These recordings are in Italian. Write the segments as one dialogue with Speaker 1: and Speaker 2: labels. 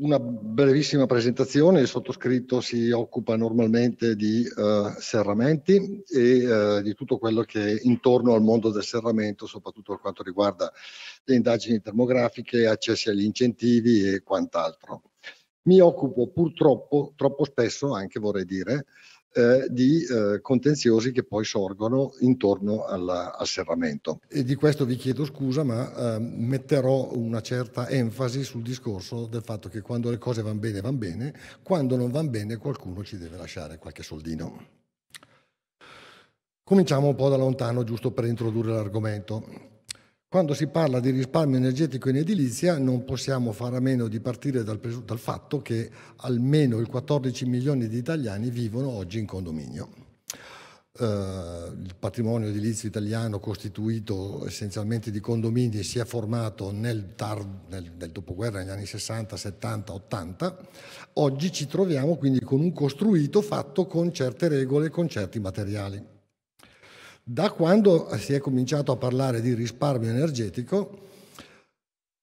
Speaker 1: una brevissima presentazione, il sottoscritto si occupa normalmente di eh, serramenti e eh, di tutto quello che è intorno al mondo del serramento, soprattutto per quanto riguarda le indagini termografiche, accessi agli incentivi e quant'altro. Mi occupo purtroppo, troppo spesso anche vorrei dire, eh, di eh, contenziosi che poi sorgono intorno alla, al serramento. E di questo vi chiedo scusa, ma eh, metterò una certa enfasi sul discorso del fatto che quando le cose vanno bene, vanno bene, quando non vanno bene qualcuno ci deve lasciare qualche soldino. Cominciamo un po' da lontano, giusto per introdurre l'argomento. Quando si parla di risparmio energetico in edilizia non possiamo fare a meno di partire dal, dal, fatto che almeno il 14 milioni di italiani vivono oggi in condominio. Eh, il patrimonio edilizio italiano costituito essenzialmente di condomini si è formato nel, tard, nel, nel dopoguerra, negli anni 60, 70, 80. Oggi ci troviamo quindi con un costruito fatto con certe regole, con certi materiali. Da quando si è cominciato a parlare di risparmio energetico,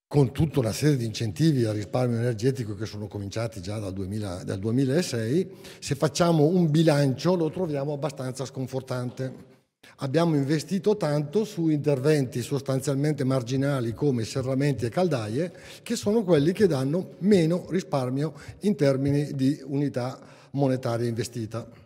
Speaker 1: con tutta una serie di incentivi al risparmio energetico che sono cominciati già dal, 2000, dal 2006, se facciamo un bilancio lo troviamo abbastanza sconfortante. Abbiamo investito tanto su interventi sostanzialmente marginali come serramenti e caldaie, che sono quelli che danno meno risparmio in termini di unità monetaria investita.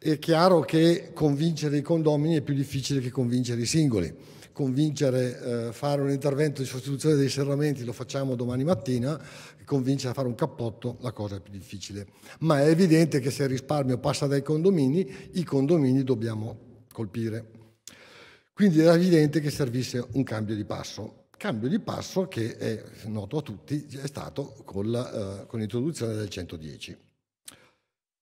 Speaker 1: È chiaro che convincere i condomini è più difficile che convincere i singoli. Convincere, eh, fare un intervento di sostituzione dei serramenti lo facciamo domani mattina, convincere a fare un cappotto la cosa è più difficile. Ma è evidente che se il risparmio passa dai condomini, i condomini dobbiamo colpire. Quindi era evidente che servisse un cambio di passo. Cambio di passo che è noto a tutti, è stato eh, con l'introduzione del 110.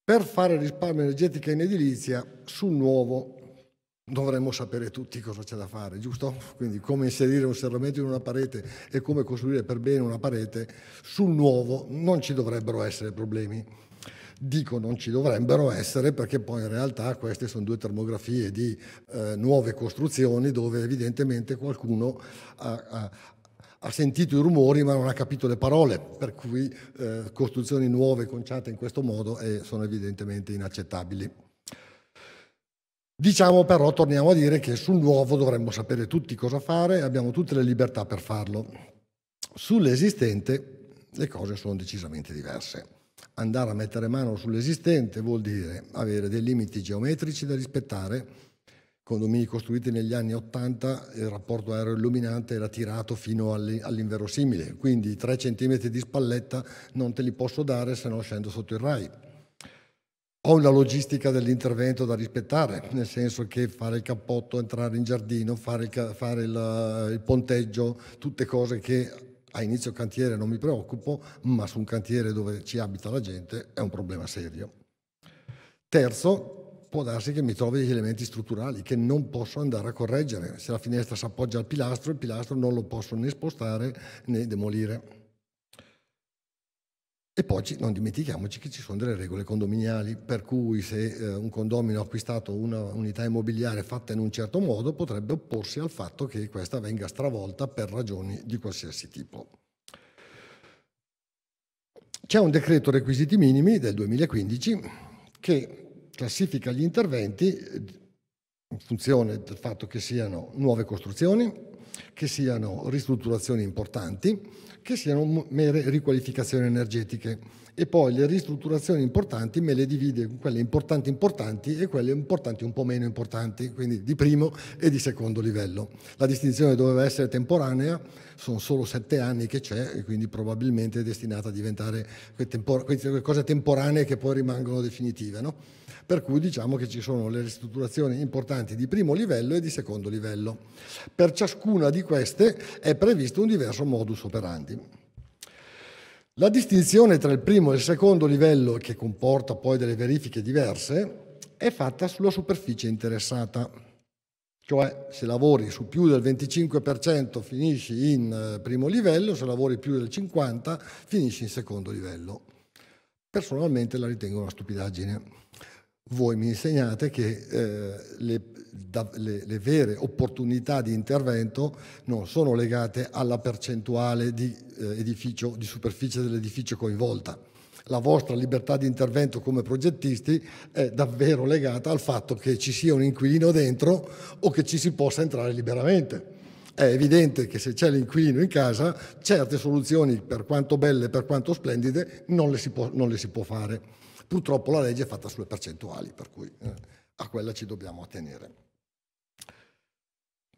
Speaker 1: Per fare risparmio energetico in edilizia, sul nuovo dovremmo sapere tutti cosa c'è da fare, giusto? Quindi come inserire un serramento in una parete e come costruire per bene una parete, sul nuovo non ci dovrebbero essere problemi. Dico non ci dovrebbero essere perché poi in realtà queste sono due termografie di eh, nuove costruzioni dove evidentemente qualcuno ha, ha, ha sentito i rumori ma non ha capito le parole, per cui eh, costruzioni nuove conciate in questo modo eh, sono evidentemente inaccettabili. Diciamo però, torniamo a dire che sul nuovo dovremmo sapere tutti cosa fare, e abbiamo tutte le libertà per farlo. Sull'esistente le cose sono decisamente diverse. Andare a mettere mano sull'esistente vuol dire avere dei limiti geometrici da rispettare, condomini costruiti negli anni 80 il rapporto aereo-illuminante era tirato fino all'inverosimile, quindi 3 cm di spalletta non te li posso dare se no scendo sotto il RAI. Ho una logistica dell'intervento da rispettare, nel senso che fare il cappotto, entrare in giardino, fare il, fare il, il ponteggio, tutte cose che a inizio cantiere non mi preoccupo, ma su un cantiere dove ci abita la gente è un problema serio. Terzo, può darsi che mi trovi degli elementi strutturali che non posso andare a correggere. Se la finestra si appoggia al pilastro, il pilastro non lo posso né spostare né demolire. E poi non dimentichiamoci che ci sono delle regole condominiali, per cui se eh, un condomino ha acquistato una unità immobiliare fatta in un certo modo potrebbe opporsi al fatto che questa venga stravolta per ragioni di qualsiasi tipo. C'è un decreto requisiti minimi del 2015 che classifica gli interventi eh, in funzione del fatto che siano nuove costruzioni, che siano ristrutturazioni importanti, che siano mere riqualificazioni energetiche e poi le ristrutturazioni importanti me le divide in quelle importanti importanti e quelle importanti un po' meno importanti, quindi di primo e di secondo livello. La distinzione doveva essere temporanea, sono solo sette anni che c'è e quindi probabilmente è destinata a diventare quelle cose temporanee che poi rimangono definitive. No? per cui diciamo che ci sono le ristrutturazioni importanti di primo livello e di secondo livello. Per ciascuna di queste è previsto un diverso modus operandi. La distinzione tra il primo e il secondo livello, che comporta poi delle verifiche diverse, è fatta sulla superficie interessata. Cioè, se lavori su più del 25% finisci in eh, primo livello, se lavori più del 50% finisci in secondo livello. Personalmente la ritengo una stupidaggine voi mi insegnate che eh, le, da, le, le, vere opportunità di intervento non sono legate alla percentuale di, eh, edificio, di superficie dell'edificio coinvolta. La vostra libertà di intervento come progettisti è davvero legata al fatto che ci sia un inquilino dentro o che ci si possa entrare liberamente. È evidente che se c'è l'inquilino in casa, certe soluzioni, per quanto belle, per quanto splendide, non le si può, le si può fare. Purtroppo la legge è fatta sulle percentuali, per cui eh, a quella ci dobbiamo attenere.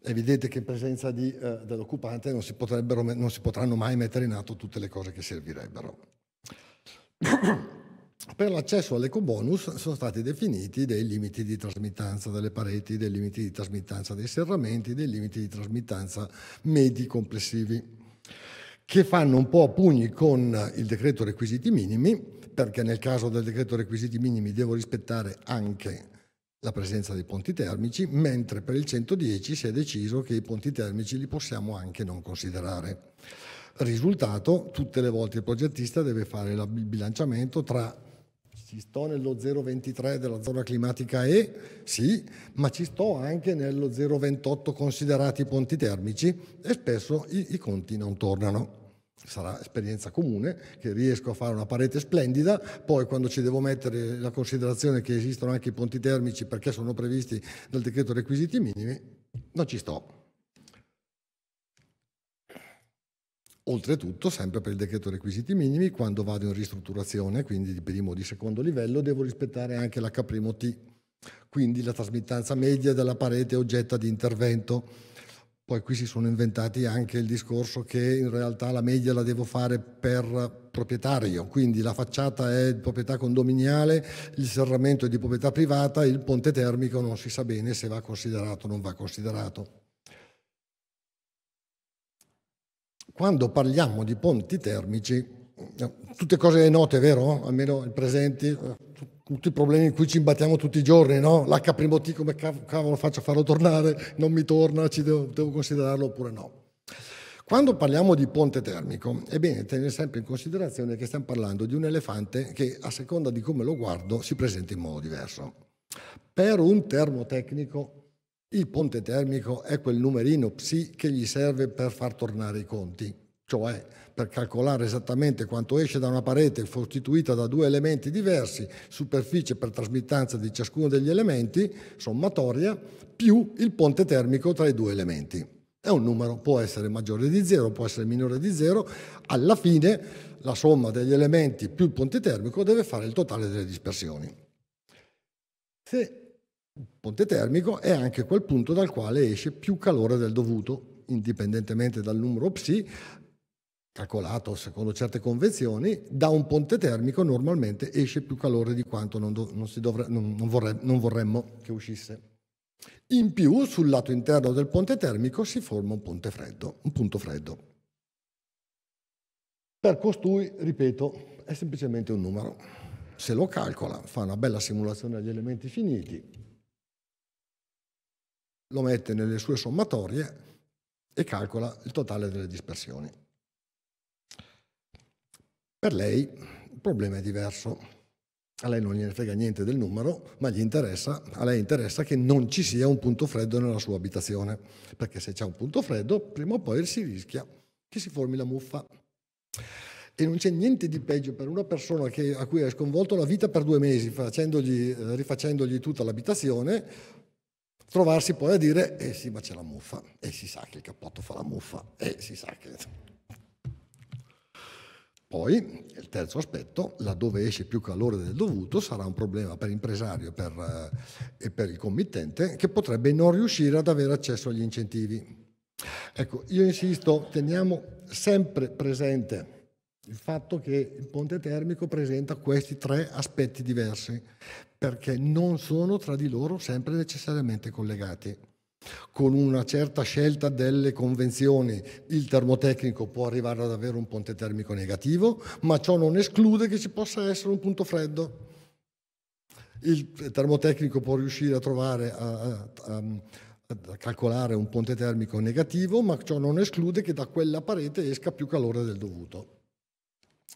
Speaker 1: È evidente che in presenza di, eh, dell'occupante non si, non si, potranno mai mettere in atto tutte le cose che servirebbero. per l'accesso all'ecobonus sono stati definiti dei limiti di trasmittanza delle pareti, dei limiti di trasmittanza dei serramenti, dei limiti di trasmittanza medi complessivi che fanno un po' a pugni con il decreto requisiti minimi, perché nel caso del decreto requisiti minimi devo rispettare anche la presenza dei ponti termici, mentre per il 110 si è deciso che i ponti termici li possiamo anche non considerare. Risultato, tutte le volte il progettista deve fare il bilanciamento tra ci sto nello 0,23 della zona climatica E, sì, ma ci sto anche nello 0,28 considerati ponti termici e spesso i, i conti non tornano sarà esperienza comune, che riesco a fare una parete splendida, poi quando ci devo mettere la considerazione che esistono anche i ponti termici perché sono previsti dal decreto requisiti minimi, non ci sto. Oltretutto, sempre per il decreto requisiti minimi, quando vado in ristrutturazione, quindi di primo o di secondo livello, devo rispettare anche l'H'1T, quindi la trasmittanza media della parete oggetta di intervento poi qui si sono inventati anche il discorso che in realtà la media la devo fare per proprietario, quindi la facciata è di proprietà condominiale, il serramento è di proprietà privata, il ponte termico non si sa bene se va considerato o non va considerato. Quando parliamo di ponti termici, tutte cose note, vero? Almeno presenti, tutti i problemi in cui ci imbattiamo tutti i giorni, no? L'H1T come cavolo faccio a farlo tornare, non mi torna, ci devo, devo considerarlo oppure no. Quando parliamo di ponte termico, è bene tenere sempre in considerazione che stiamo parlando di un elefante che a seconda di come lo guardo si presenta in modo diverso. Per un termotecnico il ponte termico è quel numerino psi che gli serve per far tornare i conti cioè per calcolare esattamente quanto esce da una parete costituita da due elementi diversi, superficie per trasmittanza di ciascuno degli elementi, sommatoria, più il ponte termico tra i due elementi. È un numero, può essere maggiore di zero, può essere minore di zero, alla fine la somma degli elementi più il ponte termico deve fare il totale delle dispersioni. Se il ponte termico è anche quel punto dal quale esce più calore del dovuto, indipendentemente dal numero psi, calcolato secondo certe convenzioni, da un ponte termico normalmente esce più calore di quanto non, do, non, dovre, non, vorre, non, vorremmo che uscisse. In più, sul lato interno del ponte termico si forma un ponte freddo, un punto freddo. Per costui, ripeto, è semplicemente un numero. Se lo calcola, fa una bella simulazione agli elementi finiti, lo mette nelle sue sommatorie e calcola il totale delle dispersioni. Per lei il problema è diverso. A lei non gliene frega niente del numero, ma interessa, a lei interessa che non ci sia un punto freddo nella sua abitazione, perché se c'è un punto freddo, prima o poi si rischia che si formi la muffa. E non c'è niente di peggio per una persona che, a cui è sconvolto la vita per due mesi, facendogli, eh, rifacendogli tutta l'abitazione, trovarsi poi a dire, eh sì, ma c'è la muffa, e eh si sa che il cappotto fa la muffa, e eh si sa che... Poi, il terzo aspetto, laddove esce più calore del dovuto, sarà un problema per l'impresario per, eh, e per il committente che potrebbe non riuscire ad avere accesso agli incentivi. Ecco, io insisto, teniamo sempre presente il fatto che il ponte termico presenta questi tre aspetti diversi, perché non sono tra di loro sempre necessariamente collegati con una certa scelta delle convenzioni il termotecnico può arrivare ad avere un ponte termico negativo, ma ciò non esclude che ci possa essere un punto freddo. Il termotecnico può riuscire a trovare, a, a, a calcolare un ponte termico negativo, ma ciò non esclude che da quella parete esca più calore del dovuto.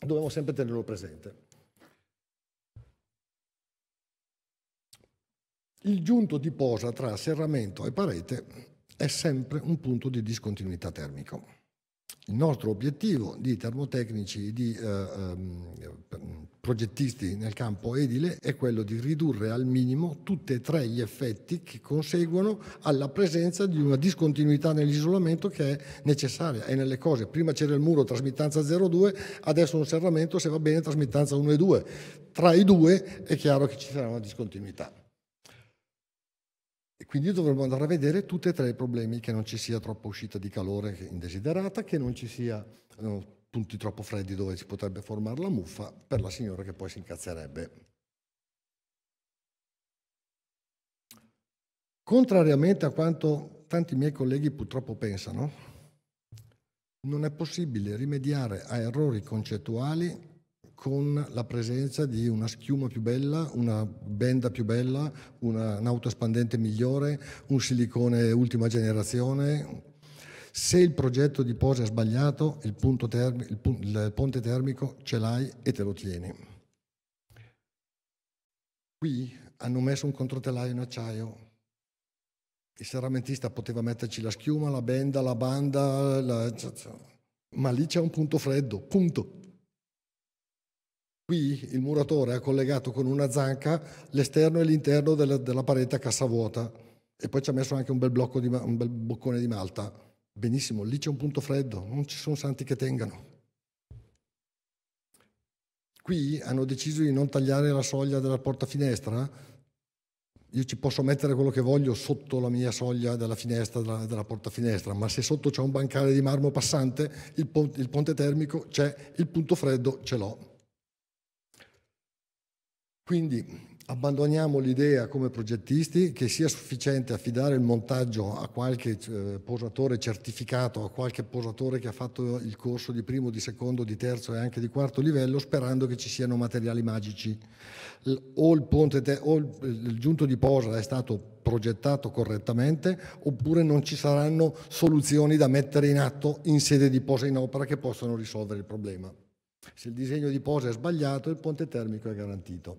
Speaker 1: Dobbiamo sempre tenerlo presente. Il giunto di posa tra serramento e parete è sempre un punto di discontinuità termico. Il nostro obiettivo di termotecnici e di eh, eh, progettisti nel campo edile è quello di ridurre al minimo tutti e tre gli effetti che conseguono alla presenza di una discontinuità nell'isolamento che è necessaria. E nelle cose, prima c'era il muro trasmittanza 0,2, adesso un serramento se va bene trasmittanza 1,2. Tra i due è chiaro che ci sarà una discontinuità. Quindi dovremmo andare a vedere tutti e tre i problemi, che non ci sia troppa uscita di calore indesiderata, che non ci sia no, eh, punti troppo freddi dove si potrebbe formare la muffa per la signora che poi si incazzerebbe. Contrariamente a quanto tanti miei colleghi purtroppo pensano, non è possibile rimediare a errori concettuali con la presenza di una schiuma più bella, una benda più bella, una, un'auto espandente migliore, un silicone ultima generazione. Se il progetto di posa è sbagliato, il, termi, il, il ponte termico ce l'hai e te lo tieni. Qui hanno messo un controtelaio in acciaio, il serramentista poteva metterci la schiuma, la benda, la banda, la... Cioè, cioè, ma lì c'è un punto freddo, punto. Qui il muratore ha collegato con una zanca l'esterno e l'interno della, della parete a cassa vuota e poi ci ha messo anche un bel, blocco di, un bel boccone di malta. Benissimo, lì c'è un punto freddo, non ci sono santi che tengano. Qui hanno deciso di non tagliare la soglia della porta finestra. Io ci posso mettere quello che voglio sotto la mia soglia della finestra, della, della porta finestra, ma se sotto c'è un bancale di marmo passante, il, pon il ponte termico c'è, il punto freddo ce l'ho. Quindi abbandoniamo l'idea come progettisti che sia sufficiente affidare il montaggio a qualche eh, posatore certificato, a qualche posatore che ha fatto il corso di primo, di secondo, di terzo e anche di quarto livello sperando che ci siano materiali magici. O il, ponte, o il giunto di posa è stato progettato correttamente oppure non ci saranno soluzioni da mettere in atto in sede di posa in opera che possano risolvere il problema. Se il disegno di posa è sbagliato il ponte termico è garantito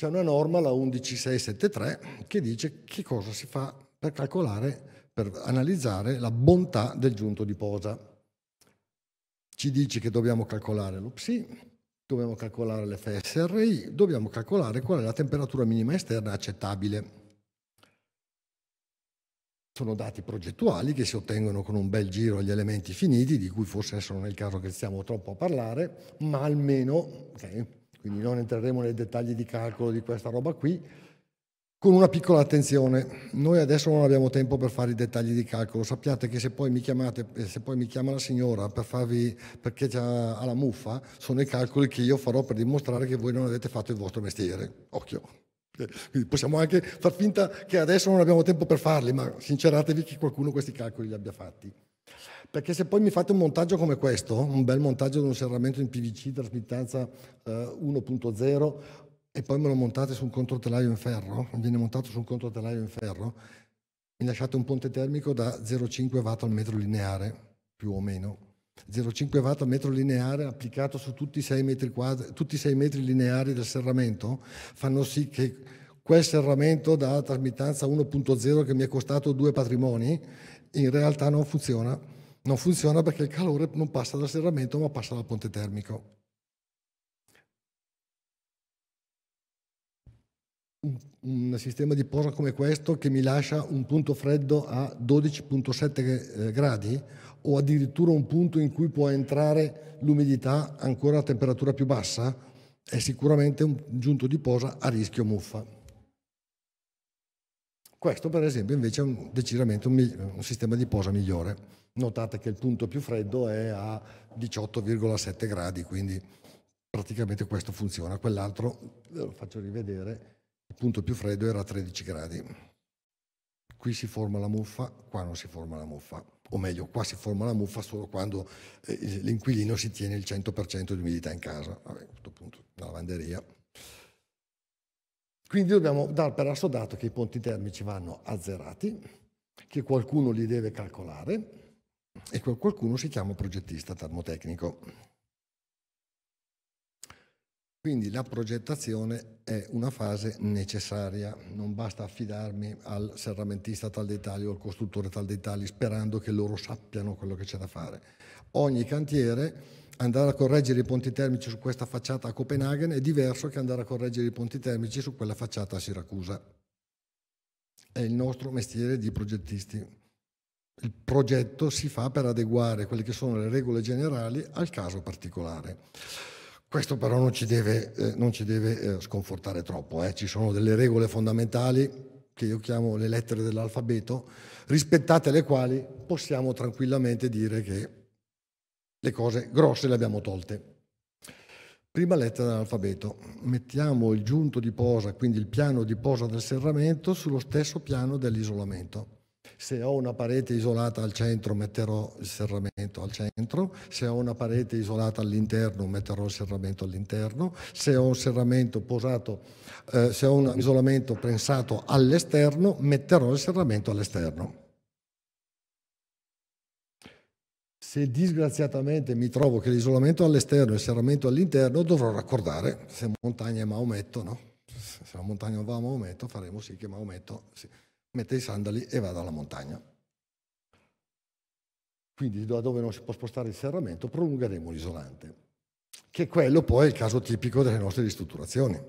Speaker 1: c'è una norma, la 11673, che dice che cosa si fa per calcolare, per analizzare la bontà del giunto di posa. Ci dice che dobbiamo calcolare lo psi, dobbiamo calcolare l'FSRI, dobbiamo calcolare qual è la temperatura minima esterna accettabile. Sono dati progettuali che si ottengono con un bel giro agli elementi finiti, di cui forse adesso non è il caso che stiamo troppo a parlare, ma almeno okay, quindi non entreremo nei dettagli di calcolo di questa roba qui, con una piccola attenzione. Noi adesso non abbiamo tempo per fare i dettagli di calcolo, sappiate che se poi mi chiamate, eh, se poi mi chiama la signora per farvi, perché ha la muffa, sono i calcoli che io farò per dimostrare che voi non avete fatto il vostro mestiere. Occhio. Eh, quindi possiamo anche far finta che adesso non abbiamo tempo per farli, ma sinceratevi che qualcuno questi calcoli li abbia fatti. Perché se poi mi fate un montaggio come questo, un bel montaggio di un serramento in PVC, trasmittanza eh, 1.0, e poi me lo montate su un controtelaio in ferro, viene montato su un controtelaio in ferro, mi lasciate un ponte termico da 0,5 watt al metro lineare, più o meno. 0,5 watt al metro lineare applicato su tutti i 6 metri, quadri, tutti i 6 metri lineari del serramento fanno sì che quel serramento da trasmittanza 1.0 che mi è costato due patrimoni in realtà non funziona. Non funziona perché il calore non passa dal serramento ma passa dal ponte termico. Un, un sistema di posa come questo che mi lascia un punto freddo a 12.7 eh, gradi o addirittura un punto in cui può entrare l'umidità ancora a temperatura più bassa è sicuramente un giunto di posa a rischio muffa. Questo per esempio invece è un, decisamente un, un sistema di posa migliore. Notate che il punto più freddo è a 18,7 gradi, quindi praticamente questo funziona. Quell'altro, ve lo faccio rivedere, il punto più freddo era a 13 gradi. Qui si forma la muffa, qua non si forma la muffa. O meglio, qua si forma la muffa solo quando eh, l'inquilino si tiene il 100% di umidità in casa. Vabbè, a questo punto, la lavanderia. Quindi dobbiamo dar per assodato che i ponti termici vanno azzerati, che qualcuno li deve calcolare e quel qualcuno si chiama progettista termotecnico. Quindi la progettazione è una fase necessaria, non basta affidarmi al serramentista tal dei tagli o al costruttore tal dei tagli sperando che loro sappiano quello che c'è da fare. Ogni cantiere andare a correggere i ponti termici su questa facciata a Copenaghen è diverso che andare a correggere i ponti termici su quella facciata a Siracusa. È il nostro mestiere di progettisti. Il progetto si fa per adeguare quelle che sono le regole generali al caso particolare. Questo però non ci deve, eh, non ci deve eh, sconfortare troppo, eh. ci sono delle regole fondamentali che io chiamo le lettere dell'alfabeto, rispettate le quali possiamo tranquillamente dire che le cose grosse le abbiamo tolte. Prima lettera dell'alfabeto. Mettiamo il giunto di posa, quindi il piano di posa del serramento, sullo stesso piano dell'isolamento. Se ho una parete isolata al centro metterò il serramento al centro, se ho una parete isolata all'interno metterò il serramento all'interno, se ho un serramento posato, eh, se ho un isolamento pensato all'esterno metterò il serramento all'esterno. se disgraziatamente mi trovo che l'isolamento all'esterno e il serramento all'interno, dovrò raccordare se montagna è Maometto, no? Se la montagna va a Maometto, faremo sì che Maometto sì, mette i sandali e vada alla montagna. Quindi da dove non si può spostare il serramento, prolungheremo l'isolante, che quello poi è il caso tipico delle nostre ristrutturazioni.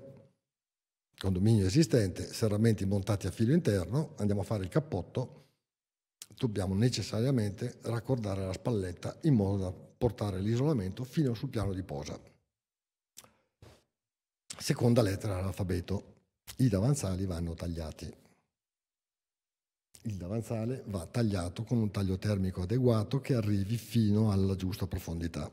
Speaker 1: Condominio esistente, serramenti montati a filo interno, andiamo a fare il cappotto, dobbiamo necessariamente raccordare la spalletta in modo da portare l'isolamento fino sul piano di posa. Seconda lettera dell'alfabeto. I davanzali vanno tagliati. Il davanzale va tagliato con un taglio termico adeguato che arrivi fino alla giusta profondità.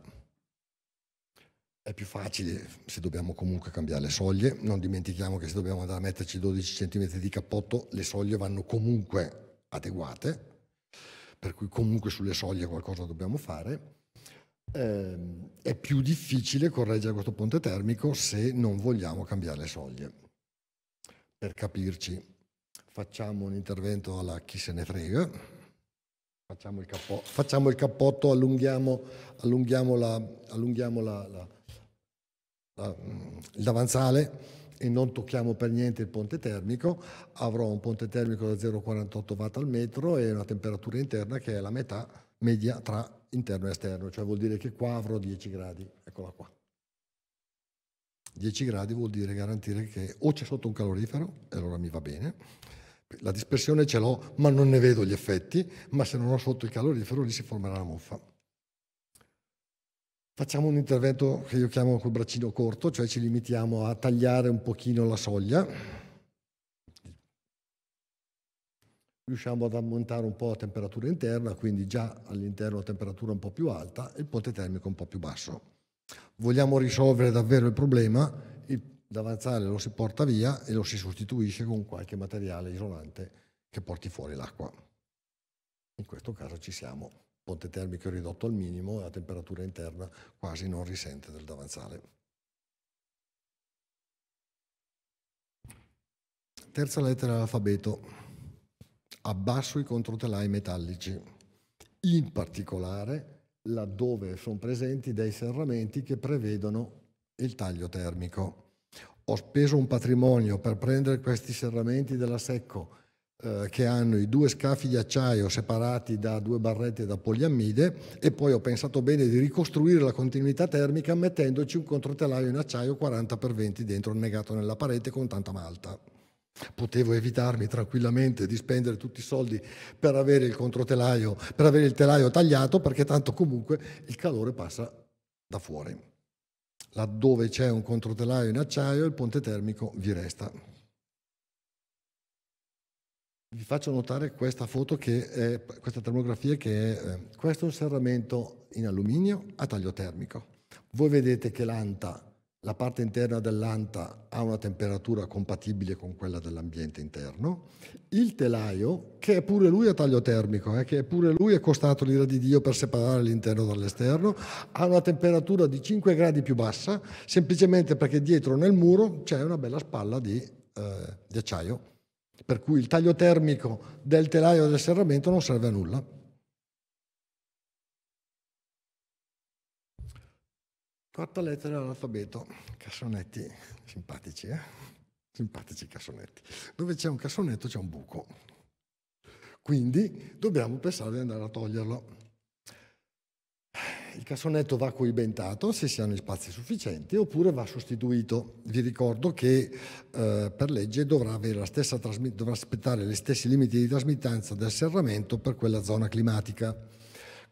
Speaker 1: È più facile se dobbiamo comunque cambiare le soglie, non dimentichiamo che se dobbiamo andare a metterci 12 cm di cappotto, le soglie vanno comunque adeguate per cui comunque sulle soglie qualcosa dobbiamo fare, ehm, è più difficile correggere questo ponte termico se non vogliamo cambiare le soglie. Per capirci, facciamo un intervento alla chi se ne frega, facciamo il, capo, facciamo il cappotto, allunghiamo, allunghiamo, la, allunghiamo la, la, mm, il davanzale, e non tocchiamo per niente il ponte termico, avrò un ponte termico da 0,48 watt al metro e una temperatura interna che è la metà media tra interno e esterno, cioè vuol dire che qua avrò 10 gradi, eccola qua. 10 gradi vuol dire garantire che o c'è sotto un calorifero, e allora mi va bene, la dispersione ce l'ho ma non ne vedo gli effetti, ma se non ho sotto il calorifero lì si formerà la muffa. Facciamo un intervento che io chiamo col braccino corto, cioè ci limitiamo a tagliare un pochino la soglia. Riusciamo ad ammontare un po' la temperatura interna, quindi già all'interno la temperatura un po' più alta e il ponte termico un po' più basso. Vogliamo risolvere davvero il problema, l'avanzare lo si porta via e lo si sostituisce con qualche materiale isolante che porti fuori l'acqua. In questo caso ci siamo ponte termico ridotto al minimo e la temperatura interna quasi non risente del davanzale. Terza lettera dell'alfabeto. Abbasso i controtelai metallici, in particolare laddove sono presenti dei serramenti che prevedono il taglio termico. Ho speso un patrimonio per prendere questi serramenti della secco eh, che hanno i due scafi di acciaio separati da due barrette da poliammide e poi ho pensato bene di ricostruire la continuità termica mettendoci un controtelaio in acciaio 40x20 dentro annegato nella parete con tanta malta. Potevo evitarmi tranquillamente di spendere tutti i soldi per avere il controtelaio, per avere il telaio tagliato, perché tanto comunque il calore passa da fuori. Laddove c'è un controtelaio in acciaio, il ponte termico vi resta. Vi faccio notare questa foto che è, questa termografia che è, eh, questo è un serramento in alluminio a taglio termico. Voi vedete che l'anta, la parte interna dell'anta ha una temperatura compatibile con quella dell'ambiente interno. Il telaio, che è pure lui a taglio termico, eh, che è pure lui è costato l'ira di Dio per separare l'interno dall'esterno, ha una temperatura di 5 gradi più bassa, semplicemente perché dietro nel muro c'è una bella spalla di, eh, di acciaio per cui il taglio termico del telaio del serramento non serve a nulla. Quarta lettera dell'alfabeto, cassonetti simpatici, eh? Simpatici cassonetti. Dove c'è un cassonetto c'è un buco. Quindi dobbiamo pensare di andare a toglierlo il cassonetto va coibentato se si hanno spazi sufficienti oppure va sostituito. Vi ricordo che eh, per legge dovrà, stessa, dovrà, aspettare gli stessi limiti di trasmittanza del serramento per quella zona climatica.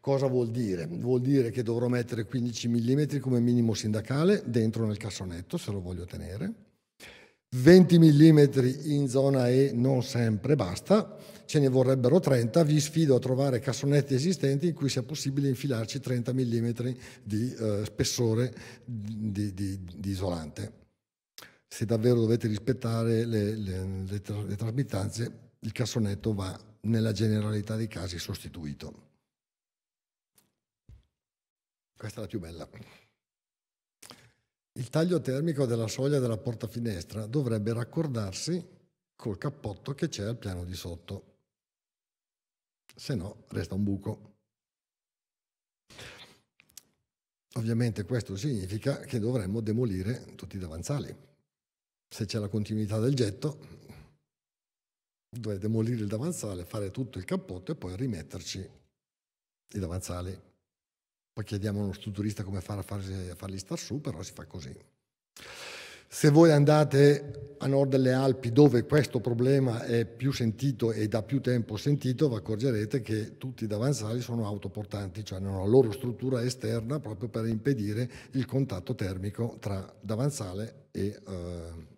Speaker 1: Cosa vuol dire? Vuol dire che dovrò mettere 15 mm come minimo sindacale dentro nel cassonetto se lo voglio tenere, 20 mm in zona E non sempre basta, ce ne vorrebbero 30, vi sfido a trovare cassonetti esistenti in cui sia possibile infilarci 30 mm di eh, spessore di, di, di, isolante. Se davvero dovete rispettare le, le, le, tra, le trasmittanze, il cassonetto va nella generalità dei casi sostituito. Questa è la più bella. Il taglio termico della soglia della portafinestra dovrebbe raccordarsi col cappotto che c'è al piano di sotto se no resta un buco. Ovviamente questo significa che dovremmo demolire tutti i davanzali. Se c'è la continuità del getto, dovrei demolire il davanzale, fare tutto il cappotto e poi rimetterci i davanzali. Poi chiediamo a uno strutturista come fare a farli star su, però si fa così. Se voi andate a nord delle Alpi dove questo problema è più sentito e da più tempo sentito, vi accorgerete che tutti i davanzali sono autoportanti, cioè hanno la loro struttura esterna proprio per impedire il contatto termico tra davanzale e... Eh,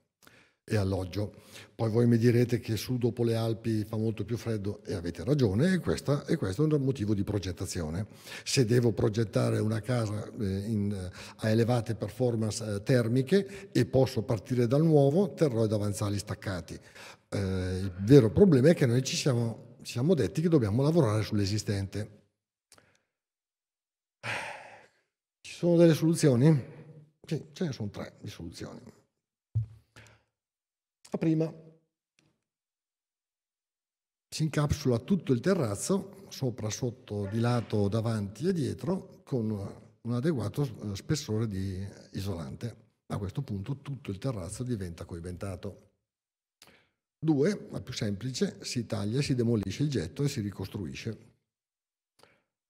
Speaker 1: e alloggio. Poi voi mi direte che su dopo le Alpi fa molto più freddo e avete ragione e, questa, e questo è un motivo di progettazione. Se devo progettare una casa eh, in, eh, a elevate performance eh, termiche e posso partire dal nuovo, terrò i davanzali staccati. Eh, il vero problema è che noi ci siamo, siamo detti che dobbiamo lavorare sull'esistente. Ci sono delle soluzioni? Sì, ce ne sono tre di soluzioni la prima si incapsula tutto il terrazzo, sopra, sotto, di lato, davanti e dietro, con un adeguato eh, spessore di isolante. A questo punto tutto il terrazzo diventa coibentato. Due, La più semplice, si taglia, si demolisce il getto e si ricostruisce.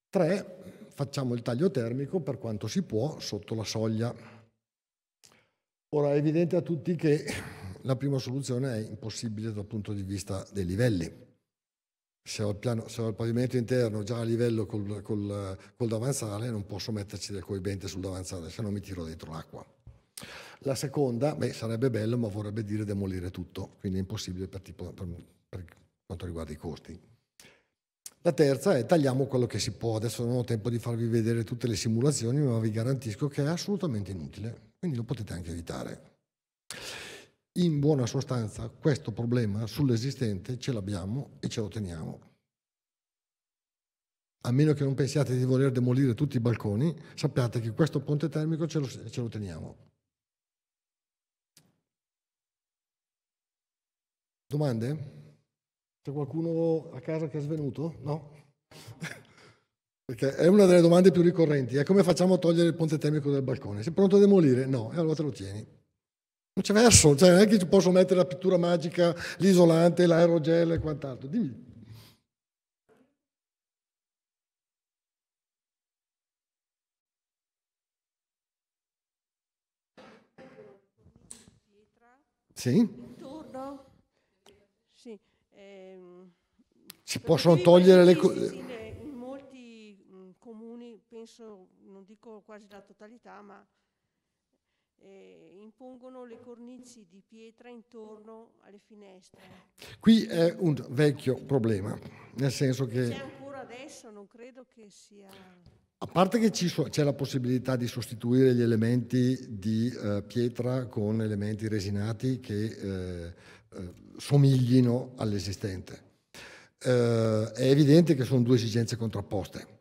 Speaker 1: Tre, Facciamo il taglio termico per quanto si può sotto la soglia. Ora è evidente a tutti che la prima soluzione è impossibile dal punto di vista dei livelli. Se ho il, piano, se ho il pavimento interno già a livello col, col, col davanzale, non posso metterci del coibente sul davanzale, se no mi tiro dentro l'acqua. La seconda, beh, sarebbe bello, ma vorrebbe dire demolire tutto, quindi è impossibile per, tipo, per, per quanto riguarda i costi. La terza è tagliamo quello che si può. Adesso non ho tempo di farvi vedere tutte le simulazioni, ma vi garantisco che è assolutamente inutile, quindi lo potete anche evitare. In buona sostanza questo problema sull'esistente ce l'abbiamo e ce lo teniamo. A meno che non pensiate di voler demolire tutti i balconi, sappiate che questo ponte termico ce lo, ce lo teniamo. Domande? C'è qualcuno a casa che è svenuto? No? Perché è una delle domande più ricorrenti. È come facciamo a togliere il ponte termico dal balcone? Sei pronto a demolire? No, e allora te lo tieni. Non c'è verso, cioè non è che ci posso mettere la pittura magica, l'isolante, l'aerogel e quant'altro. Dimmi. Sì? Intorno.
Speaker 2: Sì. Ehm,
Speaker 1: si possono togliere le cose.
Speaker 2: In molti comuni, penso, non dico quasi la totalità, ma eh, impongono le cornici di pietra intorno alle finestre.
Speaker 1: Qui è un vecchio problema, nel senso che... C'è ancora adesso, non credo che sia... A parte che c'è la possibilità di sostituire gli elementi di eh, pietra con elementi resinati che eh, eh, somiglino all'esistente. Eh, è evidente che sono due esigenze contrapposte.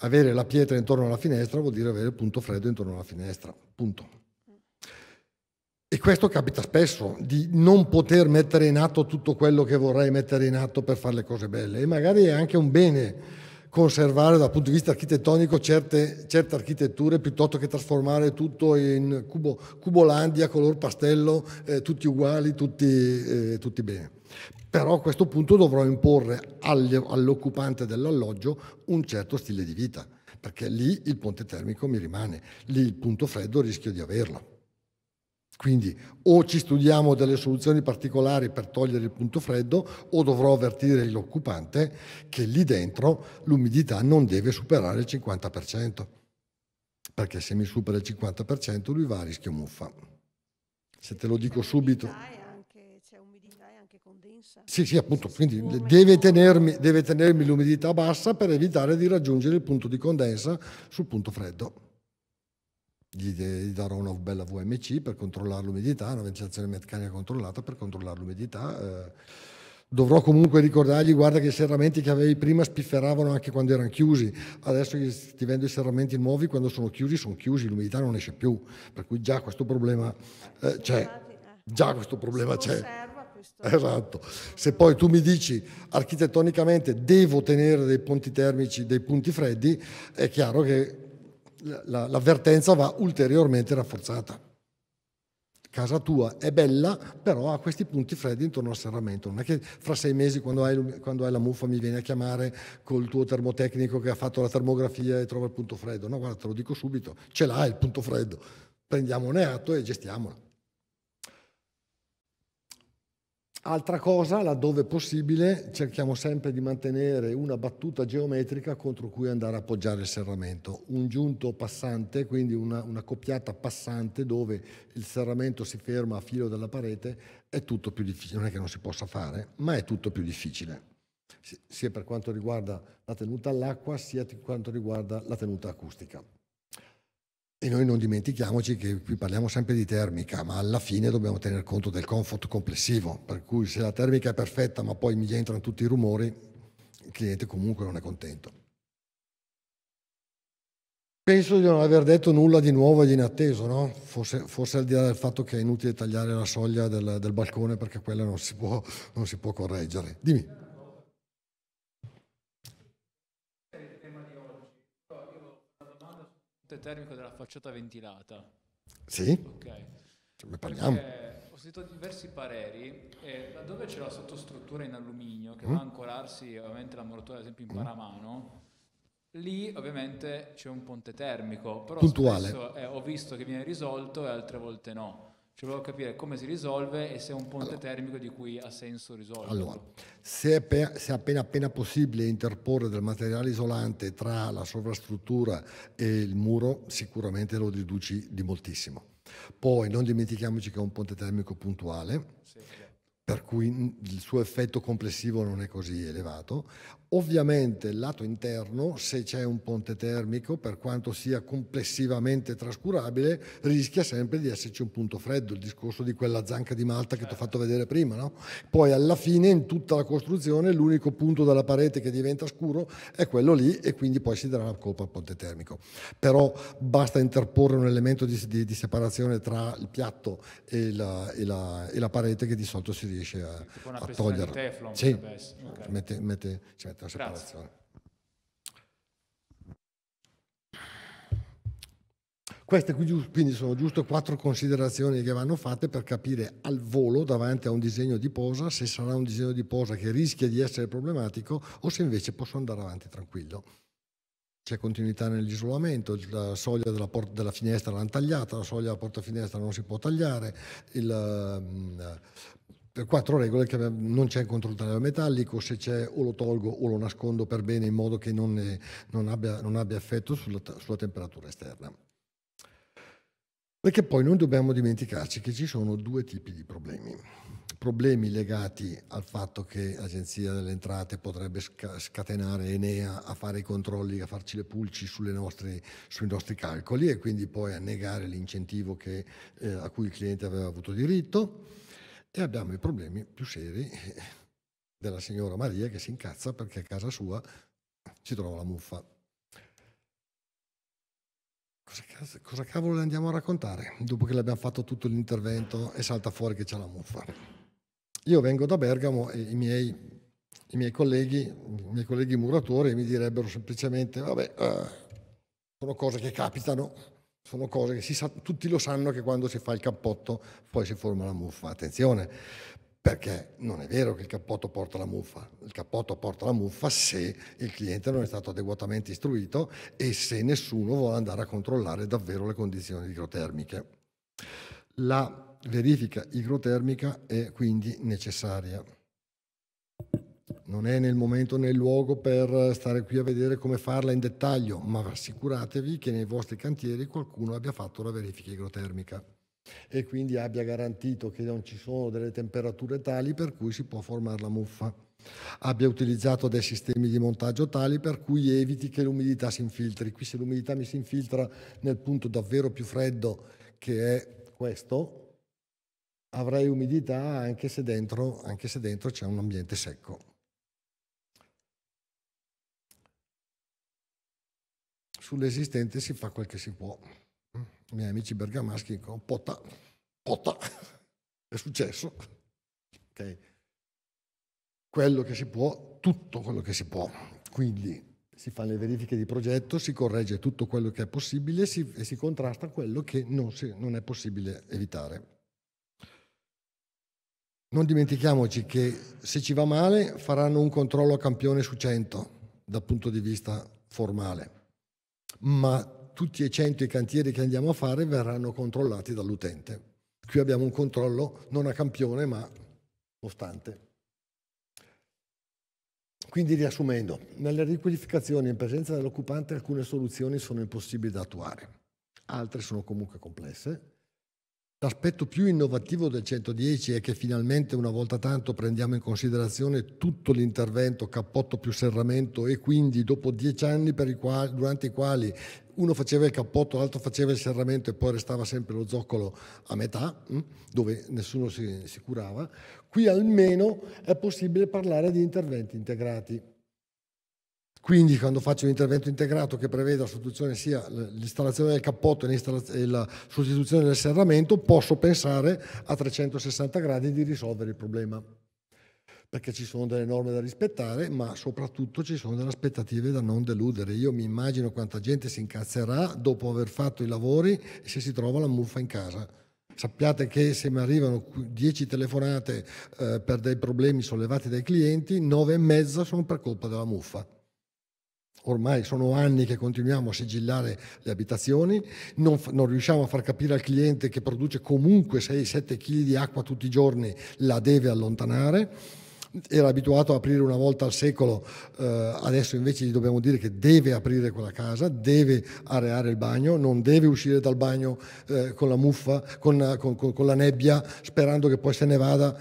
Speaker 1: Avere la pietra intorno alla finestra vuol dire avere il punto freddo intorno alla finestra, punto. E questo capita spesso, di non poter mettere in atto tutto quello che vorrei mettere in atto per fare le cose belle. E magari è anche un bene conservare dal punto di vista architettonico certe, certe architetture piuttosto che trasformare tutto in cubo, cubolandia, color pastello, eh, tutti uguali, tutti, eh, tutti bene. Però a questo punto dovrò imporre all'occupante dell'alloggio un certo stile di vita, perché lì il ponte termico mi rimane, lì il punto freddo rischio di averlo. Quindi o ci studiamo delle soluzioni particolari per togliere il punto freddo o dovrò avvertire l'occupante che lì dentro l'umidità non deve superare il 50%, perché se mi supera il 50% lui va a rischio muffa. Se te lo dico subito... Cioè, sì, sì, appunto, quindi deve tenermi, eh. deve tenermi l'umidità bassa per evitare di raggiungere il punto di condensa sul punto freddo gli, gli darò una bella VMC per controllare l'umidità, una ventilazione meccanica controllata per controllare l'umidità. Eh, dovrò comunque ricordargli, guarda che i serramenti che avevi prima spifferavano anche quando erano chiusi, adesso ti vendo i serramenti nuovi, quando sono chiusi sono chiusi, l'umidità non esce più, per cui già questo problema eh, c'è. Già questo problema c'è. Esatto. Se poi tu mi dici architettonicamente devo tenere dei ponti termici, dei punti freddi, è chiaro che l'avvertenza va ulteriormente rafforzata. Casa tua è bella, però ha questi punti freddi intorno al serramento. Non è che fra sei mesi, quando hai, quando hai la muffa, mi vieni a chiamare col tuo termotecnico che ha fatto la termografia e trova il punto freddo. No, guarda, te lo dico subito, ce l'hai il punto freddo. Prendiamone atto e gestiamola. Altra cosa, laddove possibile, cerchiamo sempre di mantenere una battuta geometrica contro cui andare a appoggiare il serramento. Un giunto passante, quindi una, una coppiata passante dove il serramento si ferma a filo della parete, è tutto più difficile. Non è che non si possa fare, ma è tutto più difficile, sia per quanto riguarda la tenuta all'acqua, sia per quanto riguarda la tenuta acustica. E noi non dimentichiamoci che qui parliamo sempre di termica, ma alla fine dobbiamo tener conto del comfort complessivo, per cui se la termica è perfetta ma poi mi entrano tutti i rumori, il cliente comunque non è contento. Penso di non aver detto nulla di nuovo e di inatteso, no? forse, forse, al di là del fatto che è inutile tagliare la soglia del, del balcone perché quella non si può, non si può correggere. Dimmi.
Speaker 2: termico della facciata ventilata. Sì? Ok. Cioè, ne parliamo. Perché ho sentito diversi pareri e laddove c'è la sottostruttura in alluminio che mm. va a ancorarsi ovviamente la muratura ad esempio in mm. paramano, lì ovviamente c'è un ponte termico, però Puntuale. spesso eh, ho visto che viene risolto e altre volte no. Ci volevo capire come si risolve e se è un ponte allora, termico
Speaker 1: di cui ha senso risolverlo. Allora, se è, pe- se è, appena appena possibile interporre del materiale isolante tra la sovrastruttura e il muro, sicuramente lo riduci di moltissimo. Poi non dimentichiamoci che è un ponte termico puntuale. Sì, per cui il suo effetto complessivo non è così elevato. Ovviamente il lato interno, se c'è un ponte termico, per quanto sia complessivamente trascurabile, rischia sempre di esserci un punto freddo, il discorso di quella zanca di Malta che ti ho certo. fatto vedere prima. No? Poi alla fine in tutta la costruzione l'unico punto della parete che diventa scuro è quello lì e quindi poi si darà la colpa al ponte termico. Però basta interporre un elemento di, di, di separazione tra il piatto e la, e, la, e la, parete che di solito si riesce a, a togliere. Teflon, sì, okay. mette, mette, cioè, detta separazione. Grazie. Queste quindi sono giusto quattro considerazioni che vanno fatte per capire al volo davanti a un disegno di posa se sarà un disegno di posa che rischia di essere problematico o se invece posso andare avanti tranquillo c'è continuità nell'isolamento, la soglia della, della finestra l'hanno tagliata, la soglia della porta finestra non si può tagliare, il, mm, per quattro regole che non c'è incontro ultraneo metallico, se c'è o lo tolgo o lo nascondo per bene in modo che non, ne, eh, non, abbia, non abbia, effetto sulla, sulla temperatura esterna. Perché poi non dobbiamo dimenticarci che ci sono due tipi di problemi. Problemi legati al fatto che l'Agenzia delle Entrate potrebbe scatenare Enea a fare i controlli, a farci le pulci nostre, sui nostri calcoli e quindi poi a negare l'incentivo eh, a cui il cliente aveva avuto diritto e abbiamo i problemi più seri eh, della signora Maria che si incazza perché a casa sua ci trova la muffa. Cosa, cosa cavolo le andiamo a raccontare dopo che le abbiamo fatto tutto l'intervento e salta fuori che c'è la muffa? Io vengo da Bergamo e i miei i miei colleghi, i miei colleghi muratori mi direbbero semplicemente, vabbè, eh, sono cose che capitano, sono cose che sa, tutti lo sanno che quando si fa il cappotto poi si forma la muffa. Attenzione, perché non è vero che il cappotto porta la muffa. Il cappotto porta la muffa se il cliente non è stato adeguatamente istruito e se nessuno vuole andare a controllare davvero le condizioni idrotermiche. La verifica idrotermica è quindi necessaria non è nel momento né il luogo per stare qui a vedere come farla in dettaglio, ma assicuratevi che nei vostri cantieri qualcuno abbia fatto la verifica igrotermica e quindi abbia garantito che non ci sono delle temperature tali per cui si può formare la muffa. Abbia utilizzato dei sistemi di montaggio tali per cui eviti che l'umidità si infiltri. Qui se l'umidità mi si infiltra nel punto davvero più freddo che è questo, avrei umidità anche se dentro, anche se dentro c'è un ambiente secco. sull'esistente si fa quel che si può. I miei amici bergamaschi dicono pota, potta, è successo. Okay. Quello che si può, tutto quello che si può. Quindi si fanno le verifiche di progetto, si corregge tutto quello che è possibile si, e si contrasta quello che non, si, non è possibile evitare. Non dimentichiamoci che se ci va male faranno un controllo a campione su 100 dal punto di vista formale ma tutti e cento i cantieri che andiamo a fare verranno controllati dall'utente. Qui abbiamo un controllo non a campione ma costante. Quindi riassumendo, nelle riqualificazioni in presenza dell'occupante alcune soluzioni sono impossibili da attuare, altre sono comunque complesse L'aspetto più innovativo del 110 è che finalmente una volta tanto prendiamo in considerazione tutto l'intervento cappotto più serramento e quindi dopo dieci anni quali, durante i quali uno faceva il cappotto, l'altro faceva il serramento e poi restava sempre lo zoccolo a metà, hm, dove nessuno si, si curava, qui almeno è possibile parlare di interventi integrati. Quindi quando faccio un intervento integrato che preveda la sostituzione sia l'installazione del cappotto e la sostituzione del serramento, posso pensare a 360 gradi di risolvere il problema. Perché ci sono delle norme da rispettare, ma soprattutto ci sono delle aspettative da non deludere. Io mi immagino quanta gente si incazzerà dopo aver fatto i lavori e se si trova la muffa in casa sappiate che se mi arrivano 10 telefonate eh, per dei problemi sollevati dai clienti, 9 e mezza sono per colpa della muffa ormai sono anni che continuiamo a sigillare le abitazioni, non, non riusciamo a far capire al cliente che produce comunque 6-7 kg di acqua tutti i giorni, la deve allontanare era abituato a aprire una volta al secolo, eh, adesso invece gli dobbiamo dire che deve aprire quella casa, deve areare il bagno, non deve uscire dal bagno eh, con la muffa, con, con, con, la nebbia, sperando che poi se ne vada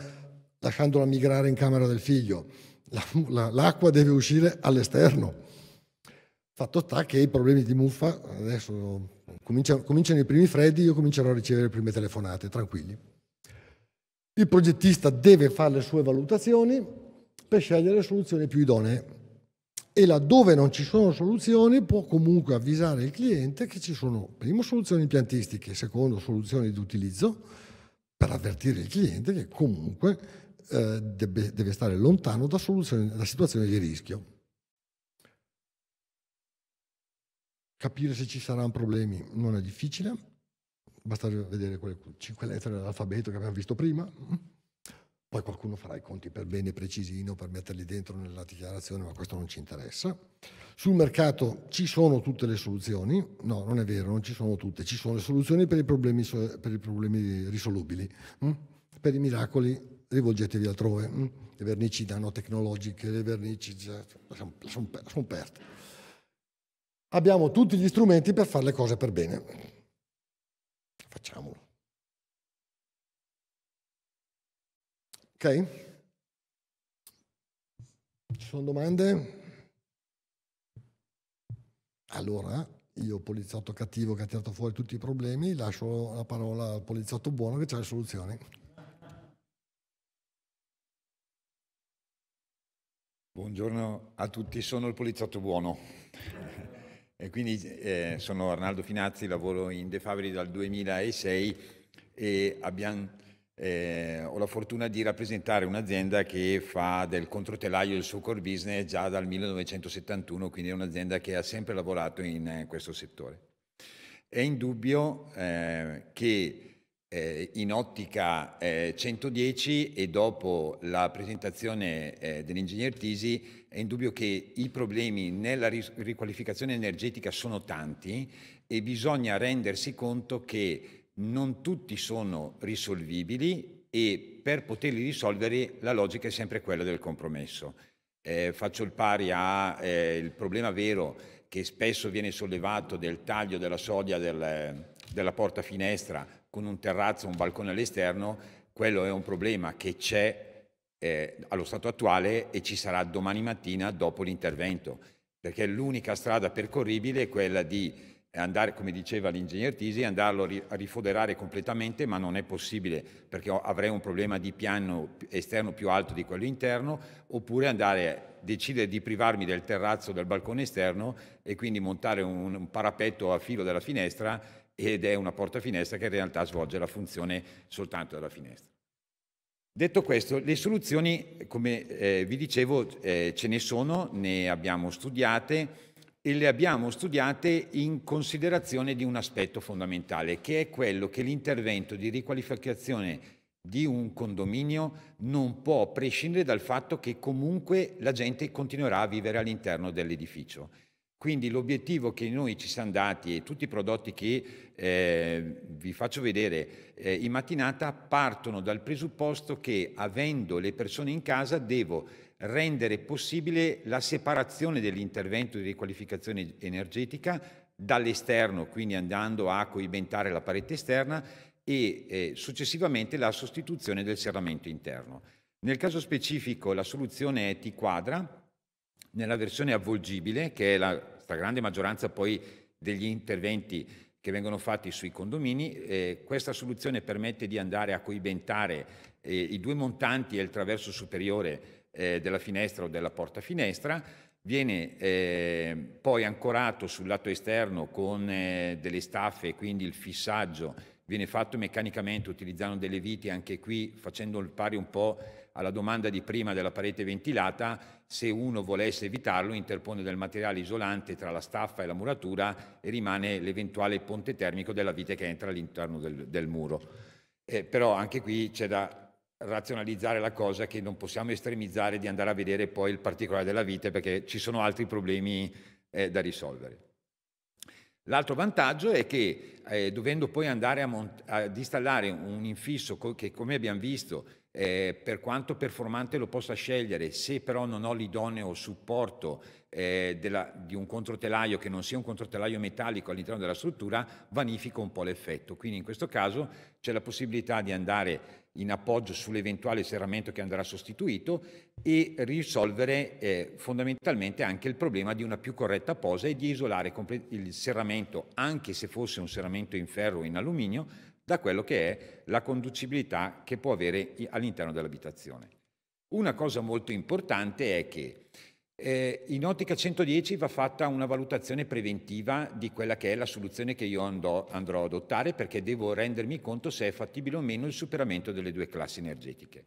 Speaker 1: lasciandola migrare in camera del figlio. l'acqua la, la, deve uscire all'esterno. Fatto sta che i problemi di muffa adesso cominciano, cominciano i primi freddi, io comincerò a ricevere le prime telefonate, tranquilli. Il progettista deve fare le sue valutazioni per scegliere le soluzioni più idonee e laddove non ci sono soluzioni può comunque avvisare il cliente che ci sono, primo, soluzioni impiantistiche, secondo, soluzioni di utilizzo per avvertire il cliente che comunque eh, deve, deve stare lontano da, da situazioni di rischio. Capire se ci saranno problemi non è difficile, basta vedere quelle cinque lettere dell'alfabeto che abbiamo visto prima, poi qualcuno farà i conti per bene precisino per metterli dentro nella dichiarazione, ma questo non ci interessa. Sul mercato ci sono tutte le soluzioni, no, non è vero, non ci sono tutte, ci sono le soluzioni per i problemi, per i problemi risolubili, mm? per i miracoli rivolgetevi altrove, mm? le vernici nanotecnologiche, le vernici, sono, sono, sono perte abbiamo tutti gli strumenti per fare le cose per bene. Facciamolo. Ok? Ci sono domande? Allora, io poliziotto cattivo che ha tirato fuori tutti i problemi, lascio la parola al poliziotto buono che ha le soluzioni.
Speaker 2: Buongiorno a tutti, sono il poliziotto buono. E quindi eh, sono Arnaldo Finazzi, lavoro in De Fabri dal 2006 e abbiamo, eh, ho la fortuna di rappresentare un'azienda che fa del controtelaio il suo core business già dal 1971, quindi è un'azienda che ha sempre lavorato in eh, questo settore. È indubbio eh, che eh, in ottica eh, 110 e dopo la presentazione eh, dell'ingegner Tisi è indubbio che i problemi nella riqualificazione energetica sono tanti e bisogna rendersi conto che non tutti sono risolvibili e per poterli risolvere la logica è sempre quella del compromesso. Eh, faccio il pari al eh, problema vero che spesso viene sollevato del taglio della soglia del, della porta finestra con un terrazzo, un balcone all'esterno, quello è un problema che c'è eh, allo stato attuale e ci sarà domani mattina dopo l'intervento, perché l'unica strada percorribile è quella di andare, come diceva l'ingegner Tisi, andarlo a rifoderare completamente, ma non è possibile perché avrei un problema di piano esterno più alto di quello interno, oppure andare decidere di privarmi del terrazzo del balcone esterno e quindi montare un, un parapetto a filo della finestra ed è una porta finestra che in realtà svolge la funzione soltanto della finestra. Detto questo, le soluzioni, come eh, vi dicevo, eh, ce ne sono, ne abbiamo studiate e le abbiamo studiate in considerazione di un aspetto fondamentale, che è quello che l'intervento di riqualificazione di un condominio non può prescindere dal fatto che comunque la gente continuerà a vivere all'interno dell'edificio. Quindi l'obiettivo che noi ci siamo dati e tutti i prodotti che eh, vi faccio vedere eh, in mattinata partono dal presupposto che avendo le persone in casa devo rendere possibile la separazione dell'intervento di riqualificazione energetica dall'esterno, quindi andando a coibentare la parete esterna e eh, successivamente la sostituzione del serramento interno. Nel caso specifico la soluzione è T-quadra, nella versione avvolgibile, che è la stragrande maggioranza poi degli interventi che vengono fatti sui condomini, eh, questa soluzione permette di andare a coibentare eh, i due montanti e il traverso superiore eh, della finestra o della porta finestra, viene eh, poi ancorato sul lato esterno con eh, delle staffe, quindi il fissaggio viene fatto meccanicamente utilizzando delle viti, anche qui facendo il pari un po' alla domanda di prima della parete ventilata, se uno volesse evitarlo interpone del materiale isolante tra la staffa e la muratura e rimane l'eventuale ponte termico della vite che entra all'interno del, del muro. Eh, però anche qui c'è da razionalizzare la cosa che non possiamo estremizzare di andare a vedere poi il particolare della vite perché ci sono altri problemi eh, da risolvere. L'altro vantaggio è che eh, dovendo poi andare a mont- ad installare un infisso co- che come abbiamo visto eh, per quanto performante lo possa scegliere, se però non ho l'idoneo supporto eh, della, di un controtelaio che non sia un controtelaio metallico all'interno della struttura, vanifico un po' l'effetto. Quindi in questo caso c'è la possibilità di andare in appoggio sull'eventuale serramento che andrà sostituito e risolvere eh, fondamentalmente anche il problema di una più corretta posa e di isolare il serramento, anche se fosse un serramento in ferro o in alluminio, da quello che è la conducibilità che può avere all'interno dell'abitazione. Una cosa molto importante è che eh, in ottica 110 va fatta una valutazione preventiva di quella che è la soluzione che io andò, andrò ad adottare perché devo rendermi conto se è fattibile o meno il superamento delle due classi energetiche.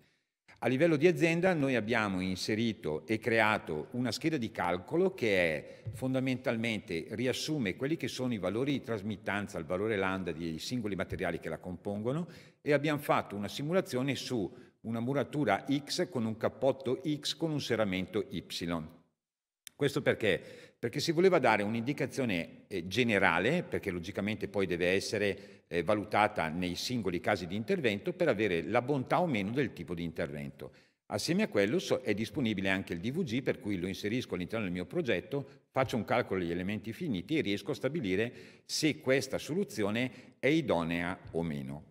Speaker 2: A livello di azienda noi abbiamo inserito e creato una scheda di calcolo che è, fondamentalmente riassume quelli che sono i valori di trasmittanza, il valore lambda dei singoli materiali che la compongono e abbiamo fatto una simulazione su una muratura X con un cappotto X con un serramento Y. Questo perché? Perché si voleva dare un'indicazione eh, generale, perché logicamente poi deve essere eh, valutata nei singoli casi di intervento per avere la bontà o meno del tipo di intervento. Assieme a quello è disponibile anche il DVG, per cui lo inserisco all'interno del mio progetto, faccio un calcolo degli elementi finiti e riesco a stabilire se questa soluzione è idonea o meno.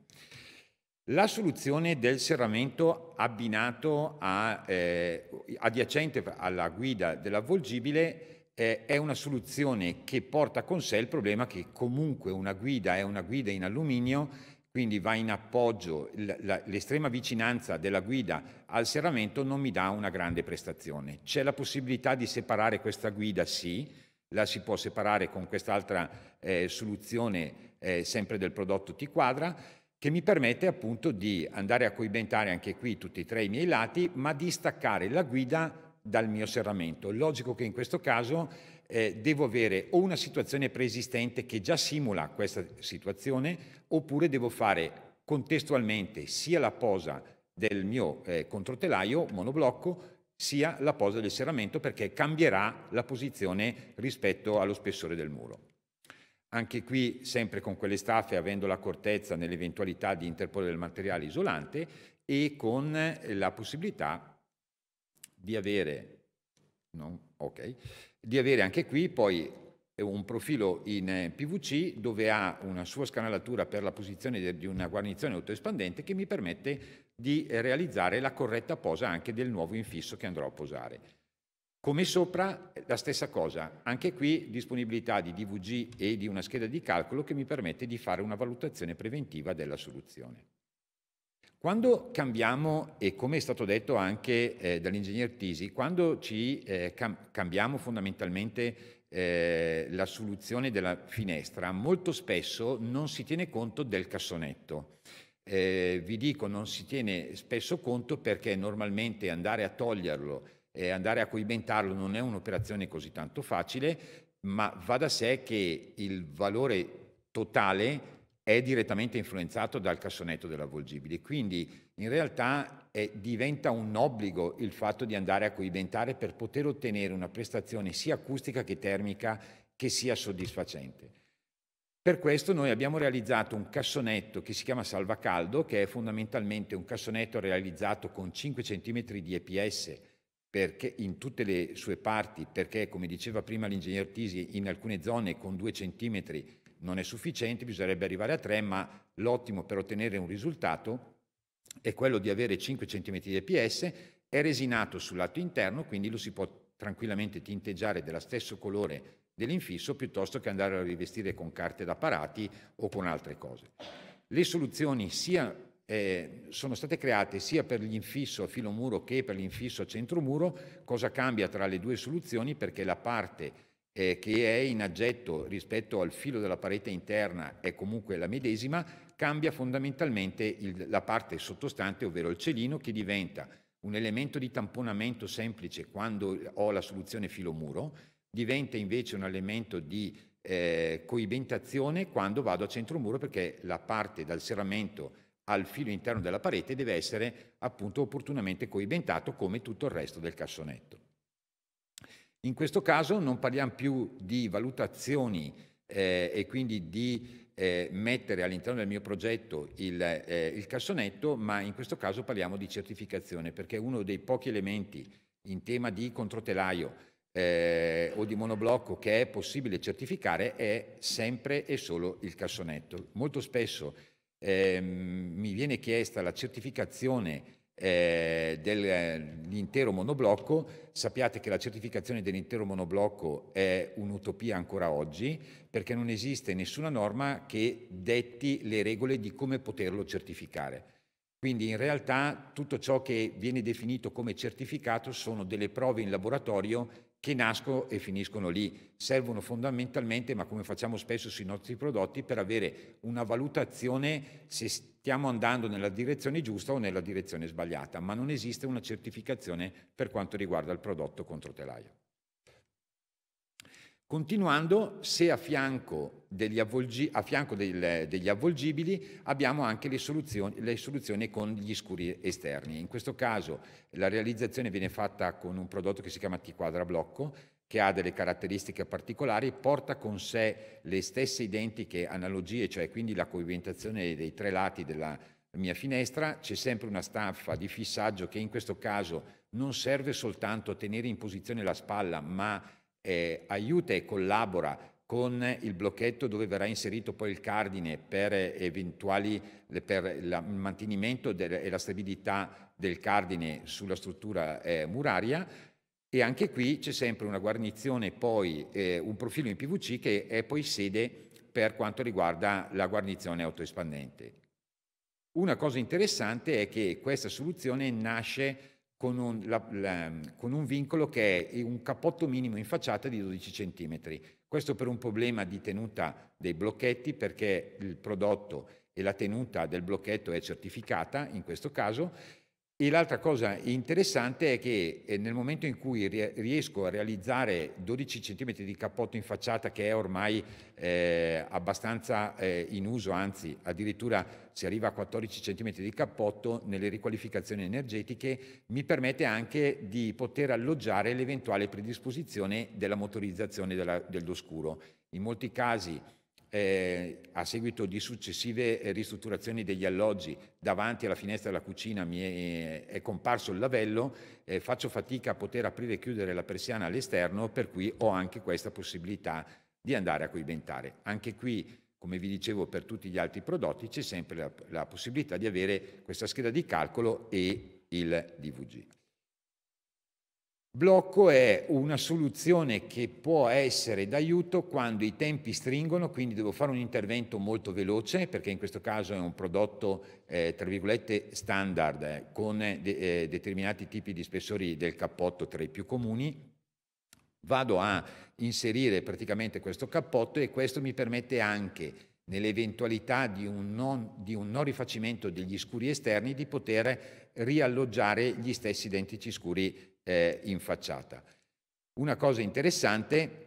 Speaker 2: La soluzione del serramento abbinato a, eh, adiacente alla guida dell'avvolgibile eh, è una soluzione che porta con sé il problema che comunque una guida è una guida in alluminio, quindi va in appoggio, l'estrema vicinanza della guida al serramento non mi dà una grande prestazione. C'è la possibilità di separare questa guida, sì, la si può separare con quest'altra eh, soluzione eh, sempre del prodotto T-quadra, che mi permette appunto di andare a coibentare anche qui tutti e tre i miei lati, ma di staccare la guida dal mio serramento. Logico che in questo caso eh, devo avere o una situazione preesistente che già simula questa situazione, oppure devo fare contestualmente sia la posa del mio eh, controtelaio monoblocco sia la posa del serramento perché cambierà la posizione rispetto allo spessore del muro. Anche qui, sempre con quelle staffe, avendo l'accortezza nell'eventualità di interporre del materiale isolante e con la possibilità di avere, no, okay, di avere anche qui poi un profilo in PVC dove ha una sua scanalatura per la posizione di una guarnizione autoespandente che mi permette di realizzare la corretta posa anche del nuovo infisso che andrò a posare. Come sopra, eh, la stessa cosa, anche qui disponibilità di DVG e di una scheda di calcolo che mi permette di fare una valutazione preventiva della soluzione. Quando cambiamo, e come è stato detto anche eh, dall'ingegner Tisi, quando ci eh, cam cambiamo fondamentalmente eh, la soluzione della finestra, molto spesso non si tiene conto del cassonetto. Eh, vi dico, non si tiene spesso conto perché normalmente andare a toglierlo eh, andare a coibentarlo non è un'operazione così tanto facile, ma va da sé che il valore totale è direttamente influenzato dal cassonetto dell'avvolgibile. Quindi in realtà eh, diventa un obbligo il fatto di andare a coibentare per poter ottenere una prestazione sia acustica che termica che sia soddisfacente. Per questo noi abbiamo realizzato un cassonetto che si chiama Salvacaldo, che è fondamentalmente un cassonetto realizzato con 5 cm di EPS perché, in tutte le sue parti, perché come diceva prima l'ingegner Tisi, in alcune zone con due centimetri non è sufficiente, bisognerebbe arrivare a tre, ma l'ottimo per ottenere un risultato è quello di avere 5 cm di EPS, è resinato sul lato interno, quindi lo si può tranquillamente tinteggiare dello stesso colore dell'infisso piuttosto che andare a rivestire con carte da parati o con altre cose. Le soluzioni sia eh, sono state create sia per l'infisso a filo muro che per l'infisso a centro muro. Cosa cambia tra le due soluzioni? Perché la parte eh, che è in aggetto rispetto al filo della parete interna è comunque la medesima, cambia fondamentalmente il, la parte sottostante, ovvero il celino, che diventa un elemento di tamponamento semplice quando ho la soluzione filo-muro, diventa invece un elemento di eh, coibentazione quando vado a centro muro perché la parte dal serramento al filo interno della parete deve essere appunto opportunamente coibentato come tutto il resto del cassonetto. In questo caso non parliamo più di valutazioni eh, e quindi di eh, mettere all'interno del mio progetto il, eh, il cassonetto, ma in questo caso parliamo di certificazione perché uno dei pochi elementi in tema di controtelaio eh, o di monoblocco che è possibile certificare è sempre e solo il cassonetto. Molto spesso Ehm, mi viene chiesta la certificazione eh, dell'intero monoblocco. Sappiate che la certificazione dell'intero monoblocco è un'utopia ancora oggi perché non esiste nessuna norma che detti le regole di come poterlo certificare. Quindi in realtà tutto ciò che viene definito come certificato sono delle prove in laboratorio che nascono e finiscono lì, servono fondamentalmente, ma come facciamo spesso sui nostri prodotti, per avere una valutazione se stiamo andando nella direzione giusta o nella direzione sbagliata, ma non esiste una certificazione per quanto riguarda il prodotto contro telaio. Continuando, se a fianco degli, avvolgi, a fianco del, degli avvolgibili abbiamo anche le soluzioni, le soluzioni, con gli scuri esterni. In questo caso la realizzazione viene fatta con un prodotto che si chiama T-quadra blocco, che ha delle caratteristiche particolari, porta con sé le stesse identiche analogie, cioè quindi la coibentazione dei tre lati della mia finestra, c'è sempre una staffa di fissaggio che in questo caso non serve soltanto a tenere in posizione la spalla, ma eh, aiuta e collabora con il blocchetto dove verrà inserito poi il cardine per eventuali per il mantenimento del, e la stabilità del cardine sulla struttura eh, muraria e anche qui c'è sempre una guarnizione poi eh, un profilo in PVC che è poi sede per quanto riguarda la guarnizione autoespandente. Una cosa interessante è che questa soluzione nasce con un, la, la, con un, vincolo che è un cappotto minimo in facciata di 12 cm. Questo per un problema di tenuta dei blocchetti perché il prodotto e la tenuta del blocchetto è certificata in questo caso e l'altra cosa interessante è che eh, nel momento in cui riesco a realizzare 12 cm di cappotto in facciata che è ormai eh, abbastanza eh, in uso, anzi addirittura si arriva a 14 cm di cappotto nelle riqualificazioni energetiche, mi permette anche di poter alloggiare l'eventuale predisposizione della motorizzazione della, dell'oscuro. In molti casi eh, a seguito di successive eh, ristrutturazioni degli alloggi, davanti alla finestra della cucina mi è, eh, è comparso il lavello, eh, faccio fatica a poter aprire e chiudere la persiana all'esterno, per cui ho anche questa possibilità di andare a coibentare. Anche qui, come vi dicevo, per tutti gli altri prodotti c'è sempre la, la possibilità di avere questa scheda di calcolo e il DVG. Blocco è una soluzione che può essere d'aiuto quando i tempi stringono, quindi devo fare un intervento molto veloce, perché in questo caso è un prodotto, eh, tra virgolette, standard, eh, con eh, de eh, determinati tipi di spessori del cappotto tra i più comuni. Vado a inserire praticamente questo cappotto e questo mi permette anche nell'eventualità di, di, un non rifacimento degli scuri esterni, di poter rialloggiare gli stessi identici scuri esterni eh, in facciata. Una cosa interessante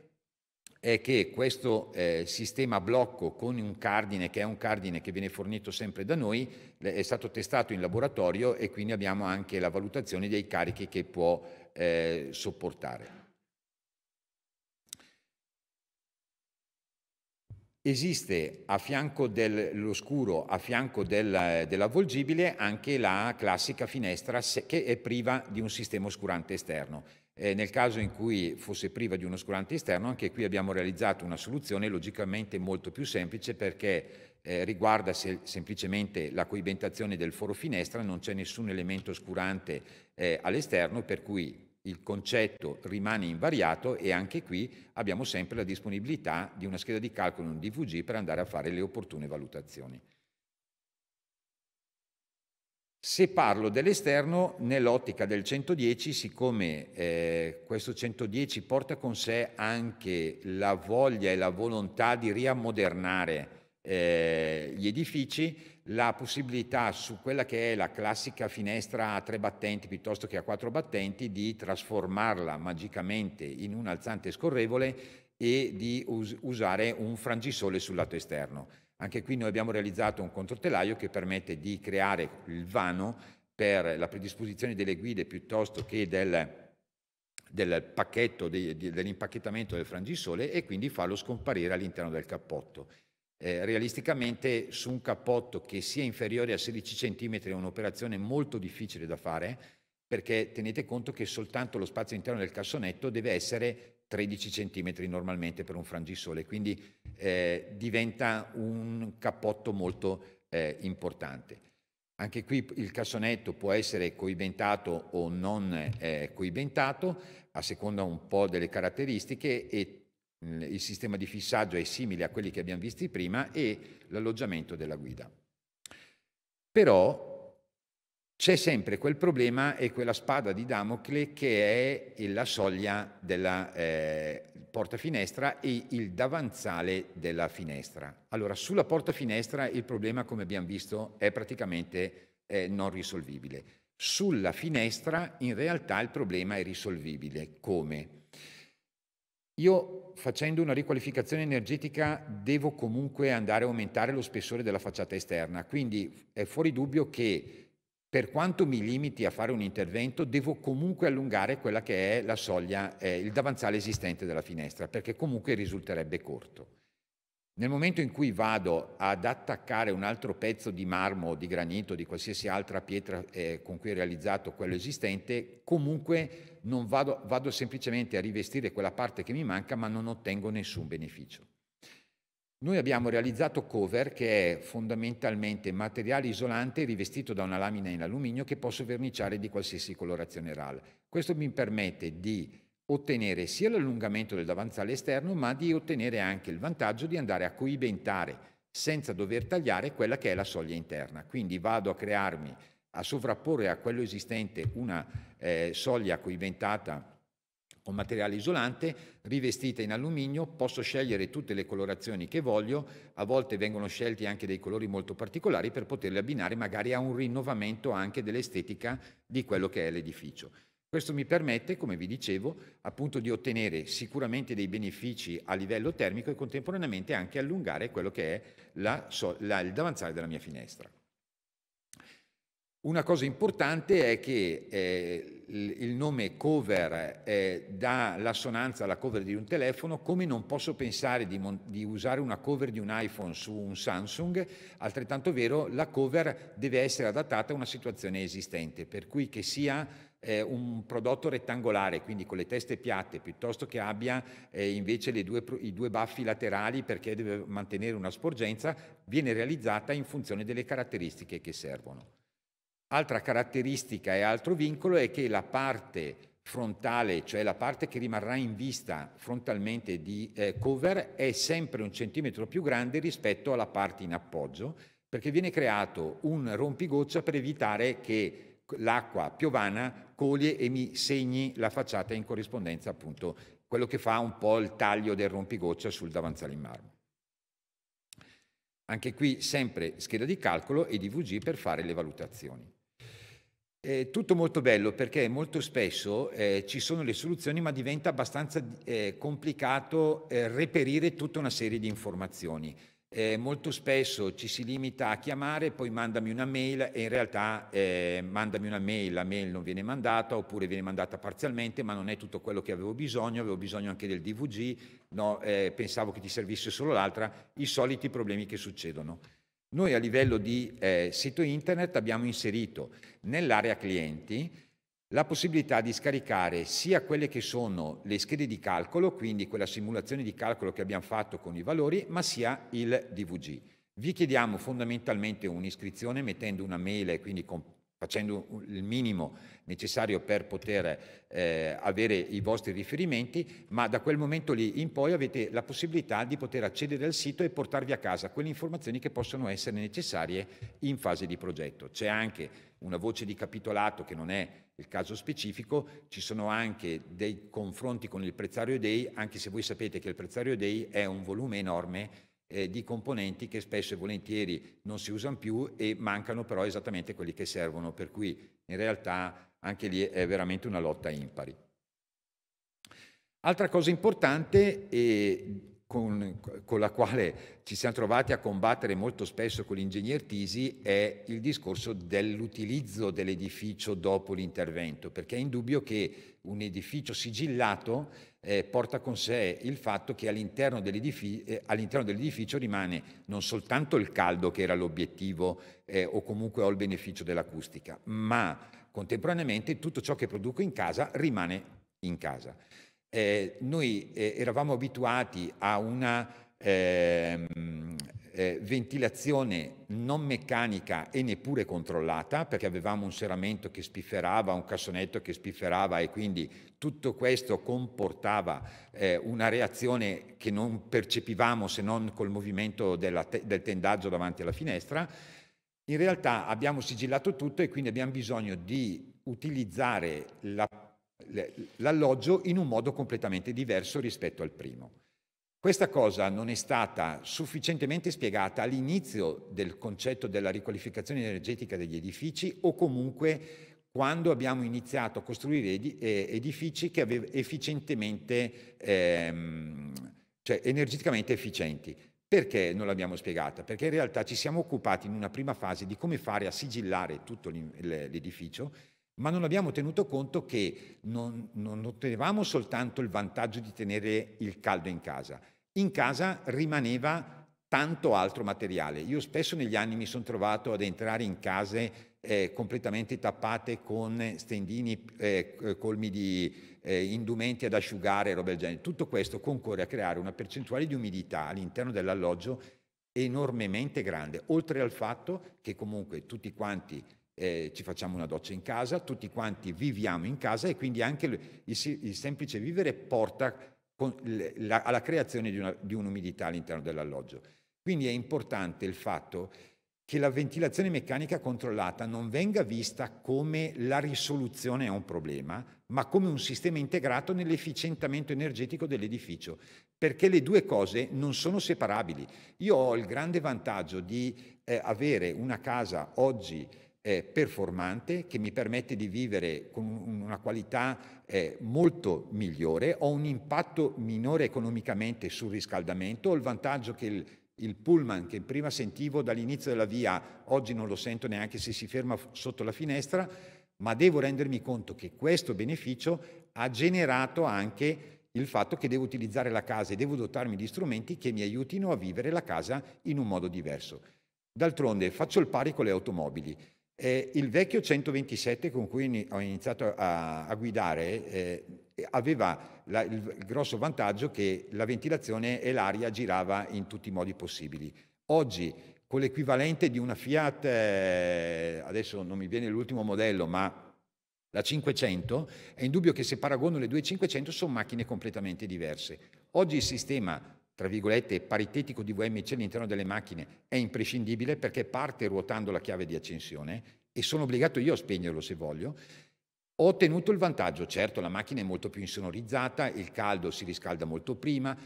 Speaker 2: è che questo eh, sistema blocco con un cardine, che è un cardine che viene fornito sempre da noi, è stato testato in laboratorio e quindi abbiamo anche la valutazione dei carichi che può eh, sopportare. Esiste a fianco dell'oscuro, a fianco del, dell'avvolgibile, anche la classica finestra che è priva di un sistema oscurante esterno. Eh, nel caso in cui fosse priva di un oscurante esterno, anche qui abbiamo realizzato una soluzione logicamente molto più semplice perché eh, riguarda se, semplicemente la coibentazione del foro finestra, non c'è nessun elemento oscurante eh, all'esterno, per cui il concetto rimane invariato e anche qui abbiamo sempre la disponibilità di una scheda di calcolo in un DVG per andare a fare le opportune valutazioni. Se parlo dell'esterno, nell'ottica del 110, siccome eh, questo 110 porta con sé anche la voglia e la volontà di riammodernare eh, gli edifici, la possibilità su quella che è la classica finestra a tre battenti piuttosto che a quattro battenti di trasformarla magicamente in un alzante scorrevole e di us- usare un frangisole sul lato esterno. Anche qui noi abbiamo realizzato un controtelaio che permette di creare il vano per la predisposizione delle guide piuttosto che del, del pacchetto, de, de, dell'impacchettamento del frangisole e quindi farlo scomparire all'interno del cappotto. Eh, realisticamente su un cappotto che sia inferiore a 16 cm è un'operazione molto difficile da fare perché tenete conto che soltanto lo spazio interno del cassonetto deve essere 13 cm normalmente per un frangisole, quindi eh, diventa un cappotto molto eh, importante. Anche qui il cassonetto può essere coibentato o non eh, coibentato, a seconda un po' delle caratteristiche, e il sistema di fissaggio è simile a quelli che abbiamo visti prima e l'alloggiamento della guida. Però c'è sempre quel problema e quella spada di Damocle che è la soglia della eh, finestra e il davanzale della finestra. Allora, sulla porta finestra il problema, come abbiamo visto, è praticamente eh, non risolvibile. Sulla finestra in realtà il problema è risolvibile. Come? Io facendo una riqualificazione energetica devo comunque andare a aumentare lo spessore della facciata esterna, quindi è fuori dubbio che per quanto mi limiti a fare un intervento, devo comunque allungare quella che è la soglia, eh, il davanzale esistente della finestra, perché comunque risulterebbe corto. Nel momento in cui vado ad attaccare un altro pezzo di marmo, o di granito, di qualsiasi altra pietra eh, con cui è realizzato quello esistente, comunque vado, vado semplicemente a rivestire quella parte che mi manca, ma non ottengo nessun beneficio. Noi abbiamo realizzato cover che è fondamentalmente materiale isolante rivestito da una lamina in alluminio che posso verniciare di qualsiasi colorazione RAL. Questo mi permette di ottenere sia l'allungamento del davanzale esterno, ma di ottenere anche il vantaggio di andare a coibentare senza dover tagliare quella che è la soglia interna. Quindi vado a crearmi, a sovrapporre a quello esistente una eh, soglia coibentata con materiale isolante, rivestita in alluminio, posso scegliere tutte le colorazioni che voglio, a volte vengono scelti anche dei colori molto particolari per poterli abbinare magari a un rinnovamento anche dell'estetica di quello che è l'edificio. Questo mi permette, come vi dicevo, appunto di ottenere sicuramente dei benefici a livello termico e contemporaneamente anche allungare quello che è la, la, il davanzale della mia finestra. Una cosa importante è che eh, il nome cover eh, dà l'assonanza alla cover di un telefono, come non posso pensare di, di, usare una cover di un iPhone su un Samsung, altrettanto vero la cover deve essere adattata a una situazione esistente, per cui che sia eh, un prodotto rettangolare, quindi con le teste piatte, piuttosto che abbia eh, invece due, i due baffi laterali perché deve mantenere una sporgenza, viene realizzata in funzione delle caratteristiche che servono. Altra caratteristica e altro vincolo è che la parte frontale, cioè la parte che rimarrà in vista frontalmente di eh, cover, è sempre un centimetro più grande rispetto alla parte in appoggio, perché viene creato un rompigoccia per evitare che l'acqua piovana coglie e mi segni la facciata in corrispondenza appunto quello che fa un po' il taglio del rompigoccia sul davanzale in marmo. Anche qui sempre scheda di calcolo e DVG per fare le valutazioni. È tutto molto bello perché molto spesso eh, ci sono le soluzioni ma diventa abbastanza eh, complicato eh, reperire tutta una serie di informazioni. Eh, molto spesso ci si limita a chiamare, poi mandami una mail e in realtà eh, mandami una mail, la mail non viene mandata oppure viene mandata parzialmente ma non è tutto quello che avevo bisogno, avevo bisogno anche del DVG, no, eh, pensavo che ti servisse solo l'altra, i soliti problemi che succedono. Noi a livello di eh, sito internet abbiamo inserito nell'area clienti la possibilità di scaricare sia quelle che sono le schede di calcolo, quindi quella simulazione di calcolo che abbiamo fatto con i valori, ma sia il DVG. Vi chiediamo fondamentalmente un'iscrizione mettendo una mail e quindi facendo il minimo necessario per poter eh, avere i vostri riferimenti, ma da quel momento lì in poi avete la possibilità di poter accedere al sito e portarvi a casa quelle informazioni che possono essere necessarie in fase di progetto. C'è anche una voce di capitolato che non è il caso specifico, ci sono anche dei confronti con il prezzario dei, anche se voi sapete che il prezzario dei è un volume enorme eh, di componenti che spesso e volentieri non si usano più e mancano però esattamente quelli che servono, per cui in realtà anche lì è veramente una lotta impari. Altra cosa importante, eh, con, con, la quale ci siamo trovati a combattere molto spesso con l'ingegner Tisi è il discorso dell'utilizzo dell'edificio dopo l'intervento, perché è indubbio che un edificio sigillato eh, porta con sé il fatto che all'interno dell'edificio, eh, all'interno dell'edificio, rimane non soltanto il caldo che era l'obiettivo eh, o comunque ho il beneficio dell'acustica, ma contemporaneamente tutto ciò che produco in casa rimane in casa eh, noi eh, eravamo abituati a una ehm, eh, ventilazione non meccanica e neppure controllata, perché avevamo un serramento che spifferava, un cassonetto che spifferava e quindi tutto questo comportava eh, una reazione che non percepivamo se non col movimento te- del tendaggio davanti alla finestra. In realtà abbiamo sigillato tutto e quindi abbiamo bisogno di utilizzare la l'alloggio in un modo completamente diverso rispetto al primo. Questa cosa non è stata sufficientemente spiegata all'inizio del concetto della riqualificazione energetica degli edifici o comunque quando abbiamo iniziato a costruire edifici che avev- efficientemente, ehm, cioè energeticamente efficienti. Perché non l'abbiamo spiegata? Perché in realtà ci siamo occupati in una prima fase di come fare a sigillare tutto l'edificio ma non abbiamo tenuto conto che non, non, ottenevamo soltanto il vantaggio di tenere il caldo in casa, in casa rimaneva tanto altro materiale. Io spesso negli anni mi sono trovato ad entrare in case eh, completamente tappate con stendini eh, colmi di eh, indumenti ad asciugare, roba del genere. Tutto questo concorre a creare una percentuale di umidità all'interno dell'alloggio enormemente grande, oltre al fatto che comunque tutti quanti eh, ci facciamo una doccia in casa, tutti quanti viviamo in casa e quindi anche il, il, semplice vivere porta con, la, alla creazione di, una, di un'umidità all'interno dell'alloggio. Quindi è importante il fatto che la ventilazione meccanica controllata non venga vista come la risoluzione a un problema, ma come un sistema integrato nell'efficientamento energetico dell'edificio, perché le due cose non sono separabili. Io ho il grande vantaggio di eh, avere una casa oggi eh, performante che mi permette di vivere con una qualità eh, molto migliore, ho un impatto minore economicamente sul riscaldamento, ho il vantaggio che il, il pullman che prima sentivo dall'inizio della via, oggi non lo sento neanche se si ferma sotto la finestra, ma devo rendermi conto che questo beneficio ha generato anche il fatto che devo utilizzare la casa e devo dotarmi di strumenti che mi aiutino a vivere la casa in un modo diverso. D'altronde faccio il pari con le automobili. Eh, il vecchio 127 con cui ho iniziato a, a guidare eh, aveva la, il, grosso vantaggio che la ventilazione e l'aria girava in tutti i modi possibili. Oggi con l'equivalente di una Fiat, eh, adesso non mi viene l'ultimo modello, ma la 500, è indubbio che se paragono le due 500 sono macchine completamente diverse. Oggi il sistema tra virgolette, paritetico di VMC all'interno delle macchine è imprescindibile perché parte ruotando la chiave di accensione e sono obbligato io a spegnerlo se voglio. Ho ottenuto il vantaggio, certo la macchina è molto più insonorizzata, il caldo si riscalda molto prima,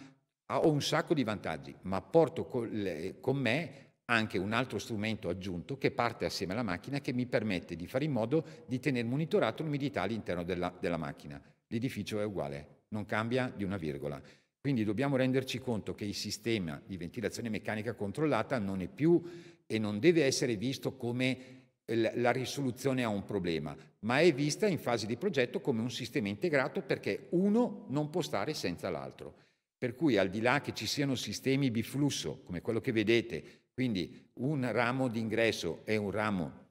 Speaker 2: ho un sacco di vantaggi, ma porto con me anche un altro strumento aggiunto che parte assieme alla macchina che mi permette di fare in modo di tenere monitorato l'umidità all'interno della, della macchina. L'edificio è uguale, non cambia di una virgola. Quindi dobbiamo renderci conto che il sistema di ventilazione meccanica controllata non è più e non deve essere visto come eh, la risoluzione a un problema, ma è vista in fase di progetto come un sistema integrato perché uno non può stare senza l'altro. Per cui al di là che ci siano sistemi biflusso, come quello che vedete, quindi un ramo di ingresso e un ramo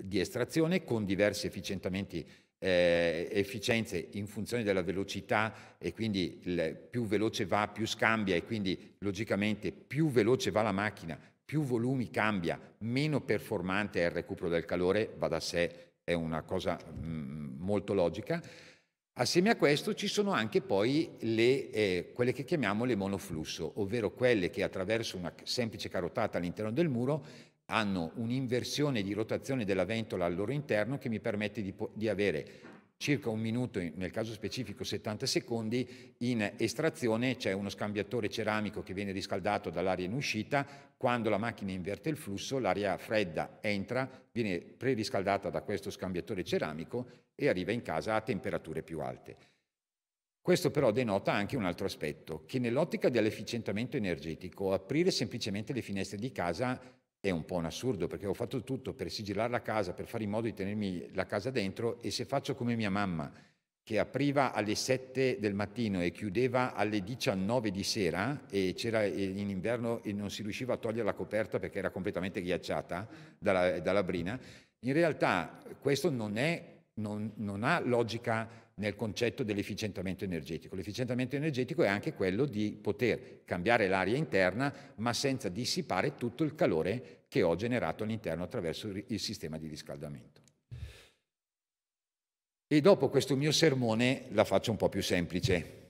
Speaker 2: di estrazione con diversi efficientamenti eh, efficienze in funzione della velocità e quindi più veloce va, più scambia e quindi logicamente più veloce va la macchina, più volumi cambia, meno performante è il recupero del calore, va da sé, è una cosa mh, mm, molto logica. Assieme a questo ci sono anche poi le, eh, quelle che chiamiamo le monoflusso, ovvero quelle che attraverso una semplice carotata all'interno del muro hanno un'inversione di rotazione della ventola al loro interno che mi permette di, di avere circa un minuto, nel caso specifico 70 secondi, in estrazione c'è uno scambiatore ceramico che viene riscaldato dall'aria in uscita, quando la macchina inverte il flusso l'aria fredda entra, viene preriscaldata da questo scambiatore ceramico e arriva in casa a temperature più alte. Questo però denota anche un altro aspetto, che nell'ottica dell'efficientamento energetico aprire semplicemente le finestre di casa è un po' un assurdo perché ho fatto tutto per sigillare la casa, per fare in modo di tenermi la casa dentro e se faccio come mia mamma che apriva alle 7 del mattino e chiudeva alle 19 di sera e c'era in inverno e non si riusciva a togliere la coperta perché era completamente ghiacciata dalla, dalla brina, in realtà questo non, è, non, non ha logica nel concetto dell'efficientamento energetico. L'efficientamento energetico è anche quello di poter cambiare l'aria interna ma senza dissipare tutto il calore che ho generato all'interno attraverso il sistema di riscaldamento. E dopo questo mio sermone la faccio un po' più semplice.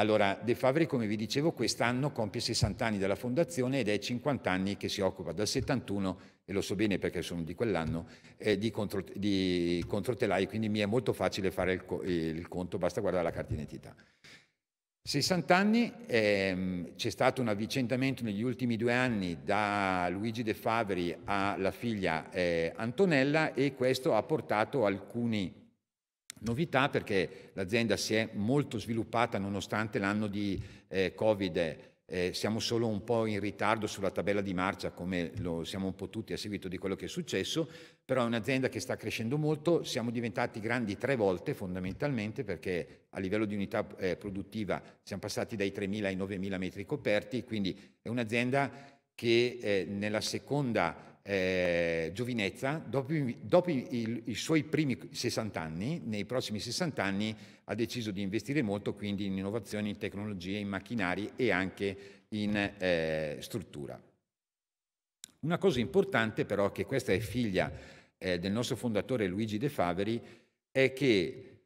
Speaker 2: Allora, De Favre, come vi dicevo, quest'anno compie 60 anni dalla fondazione ed è 50 anni che si occupa, dal 71, e lo so bene perché sono di quell'anno, eh, di, contro, di, controtelai, quindi mi è molto facile fare il, il conto, basta guardare la carta d'identità. 60 anni, ehm, c'è stato un avvicendamento negli ultimi due anni da Luigi De Favri alla figlia eh, Antonella e questo ha portato alcuni Novità perché l'azienda si è molto sviluppata nonostante l'anno di eh, Covid, eh, siamo solo un po' in ritardo sulla tabella di marcia come lo siamo un po' tutti a seguito di quello che è successo, però è un'azienda che sta crescendo molto, siamo diventati grandi tre volte fondamentalmente perché a livello di unità eh, produttiva siamo passati dai 3.000 ai 9.000 metri coperti, quindi è un'azienda che eh, nella seconda eh, giovinezza, dopo, dopo il, i suoi primi 60 anni, nei prossimi 60 anni ha deciso di investire molto quindi in innovazioni, in tecnologie, in macchinari e anche in eh, struttura. Una cosa importante però, che questa è figlia eh, del nostro fondatore Luigi De Faveri, è che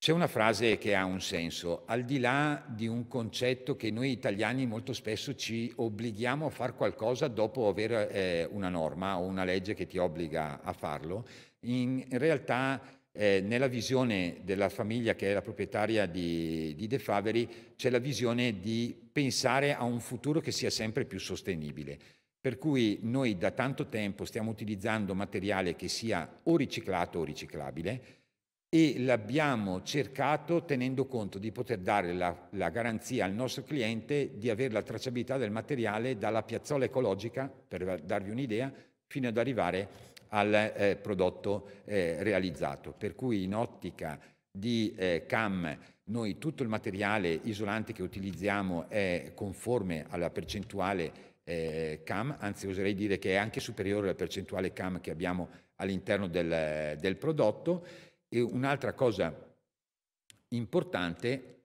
Speaker 2: c'è una frase che ha un senso, al di là di un concetto che noi italiani molto spesso ci obblighiamo a fare qualcosa dopo avere eh, una norma o una legge che ti obbliga a farlo, in realtà eh, nella visione della famiglia che è la proprietaria di, di De Faveri c'è la visione di pensare a un futuro che sia sempre più sostenibile. Per cui noi da tanto tempo stiamo utilizzando materiale che sia o riciclato o riciclabile, e l'abbiamo cercato tenendo conto di poter dare la, la, garanzia al nostro cliente di avere la tracciabilità del materiale dalla piazzola ecologica, per darvi un'idea, fino ad arrivare al eh, prodotto eh, realizzato. Per cui in ottica di eh, CAM noi tutto il materiale isolante che utilizziamo è conforme alla percentuale eh, CAM, anzi oserei dire che è anche superiore alla percentuale CAM che abbiamo all'interno del, del prodotto e un'altra cosa importante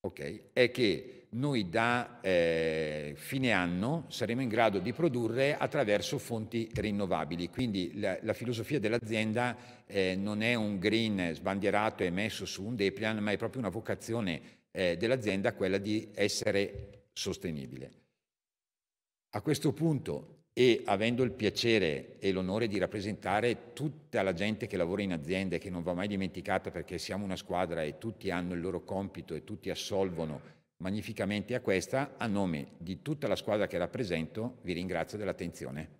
Speaker 2: okay, è che noi da eh, fine anno saremo in grado di produrre attraverso fonti rinnovabili. Quindi la, la filosofia dell'azienda eh, non è un green sbandierato e messo su un Deplian, ma è proprio una vocazione eh, dell'azienda quella di essere sostenibile. A questo punto e avendo il piacere e l'onore di rappresentare tutta la gente che lavora in aziende, che non va mai dimenticata perché siamo una squadra e tutti hanno il loro compito e tutti assolvono magnificamente a questa, a nome di tutta la squadra che rappresento vi ringrazio dell'attenzione.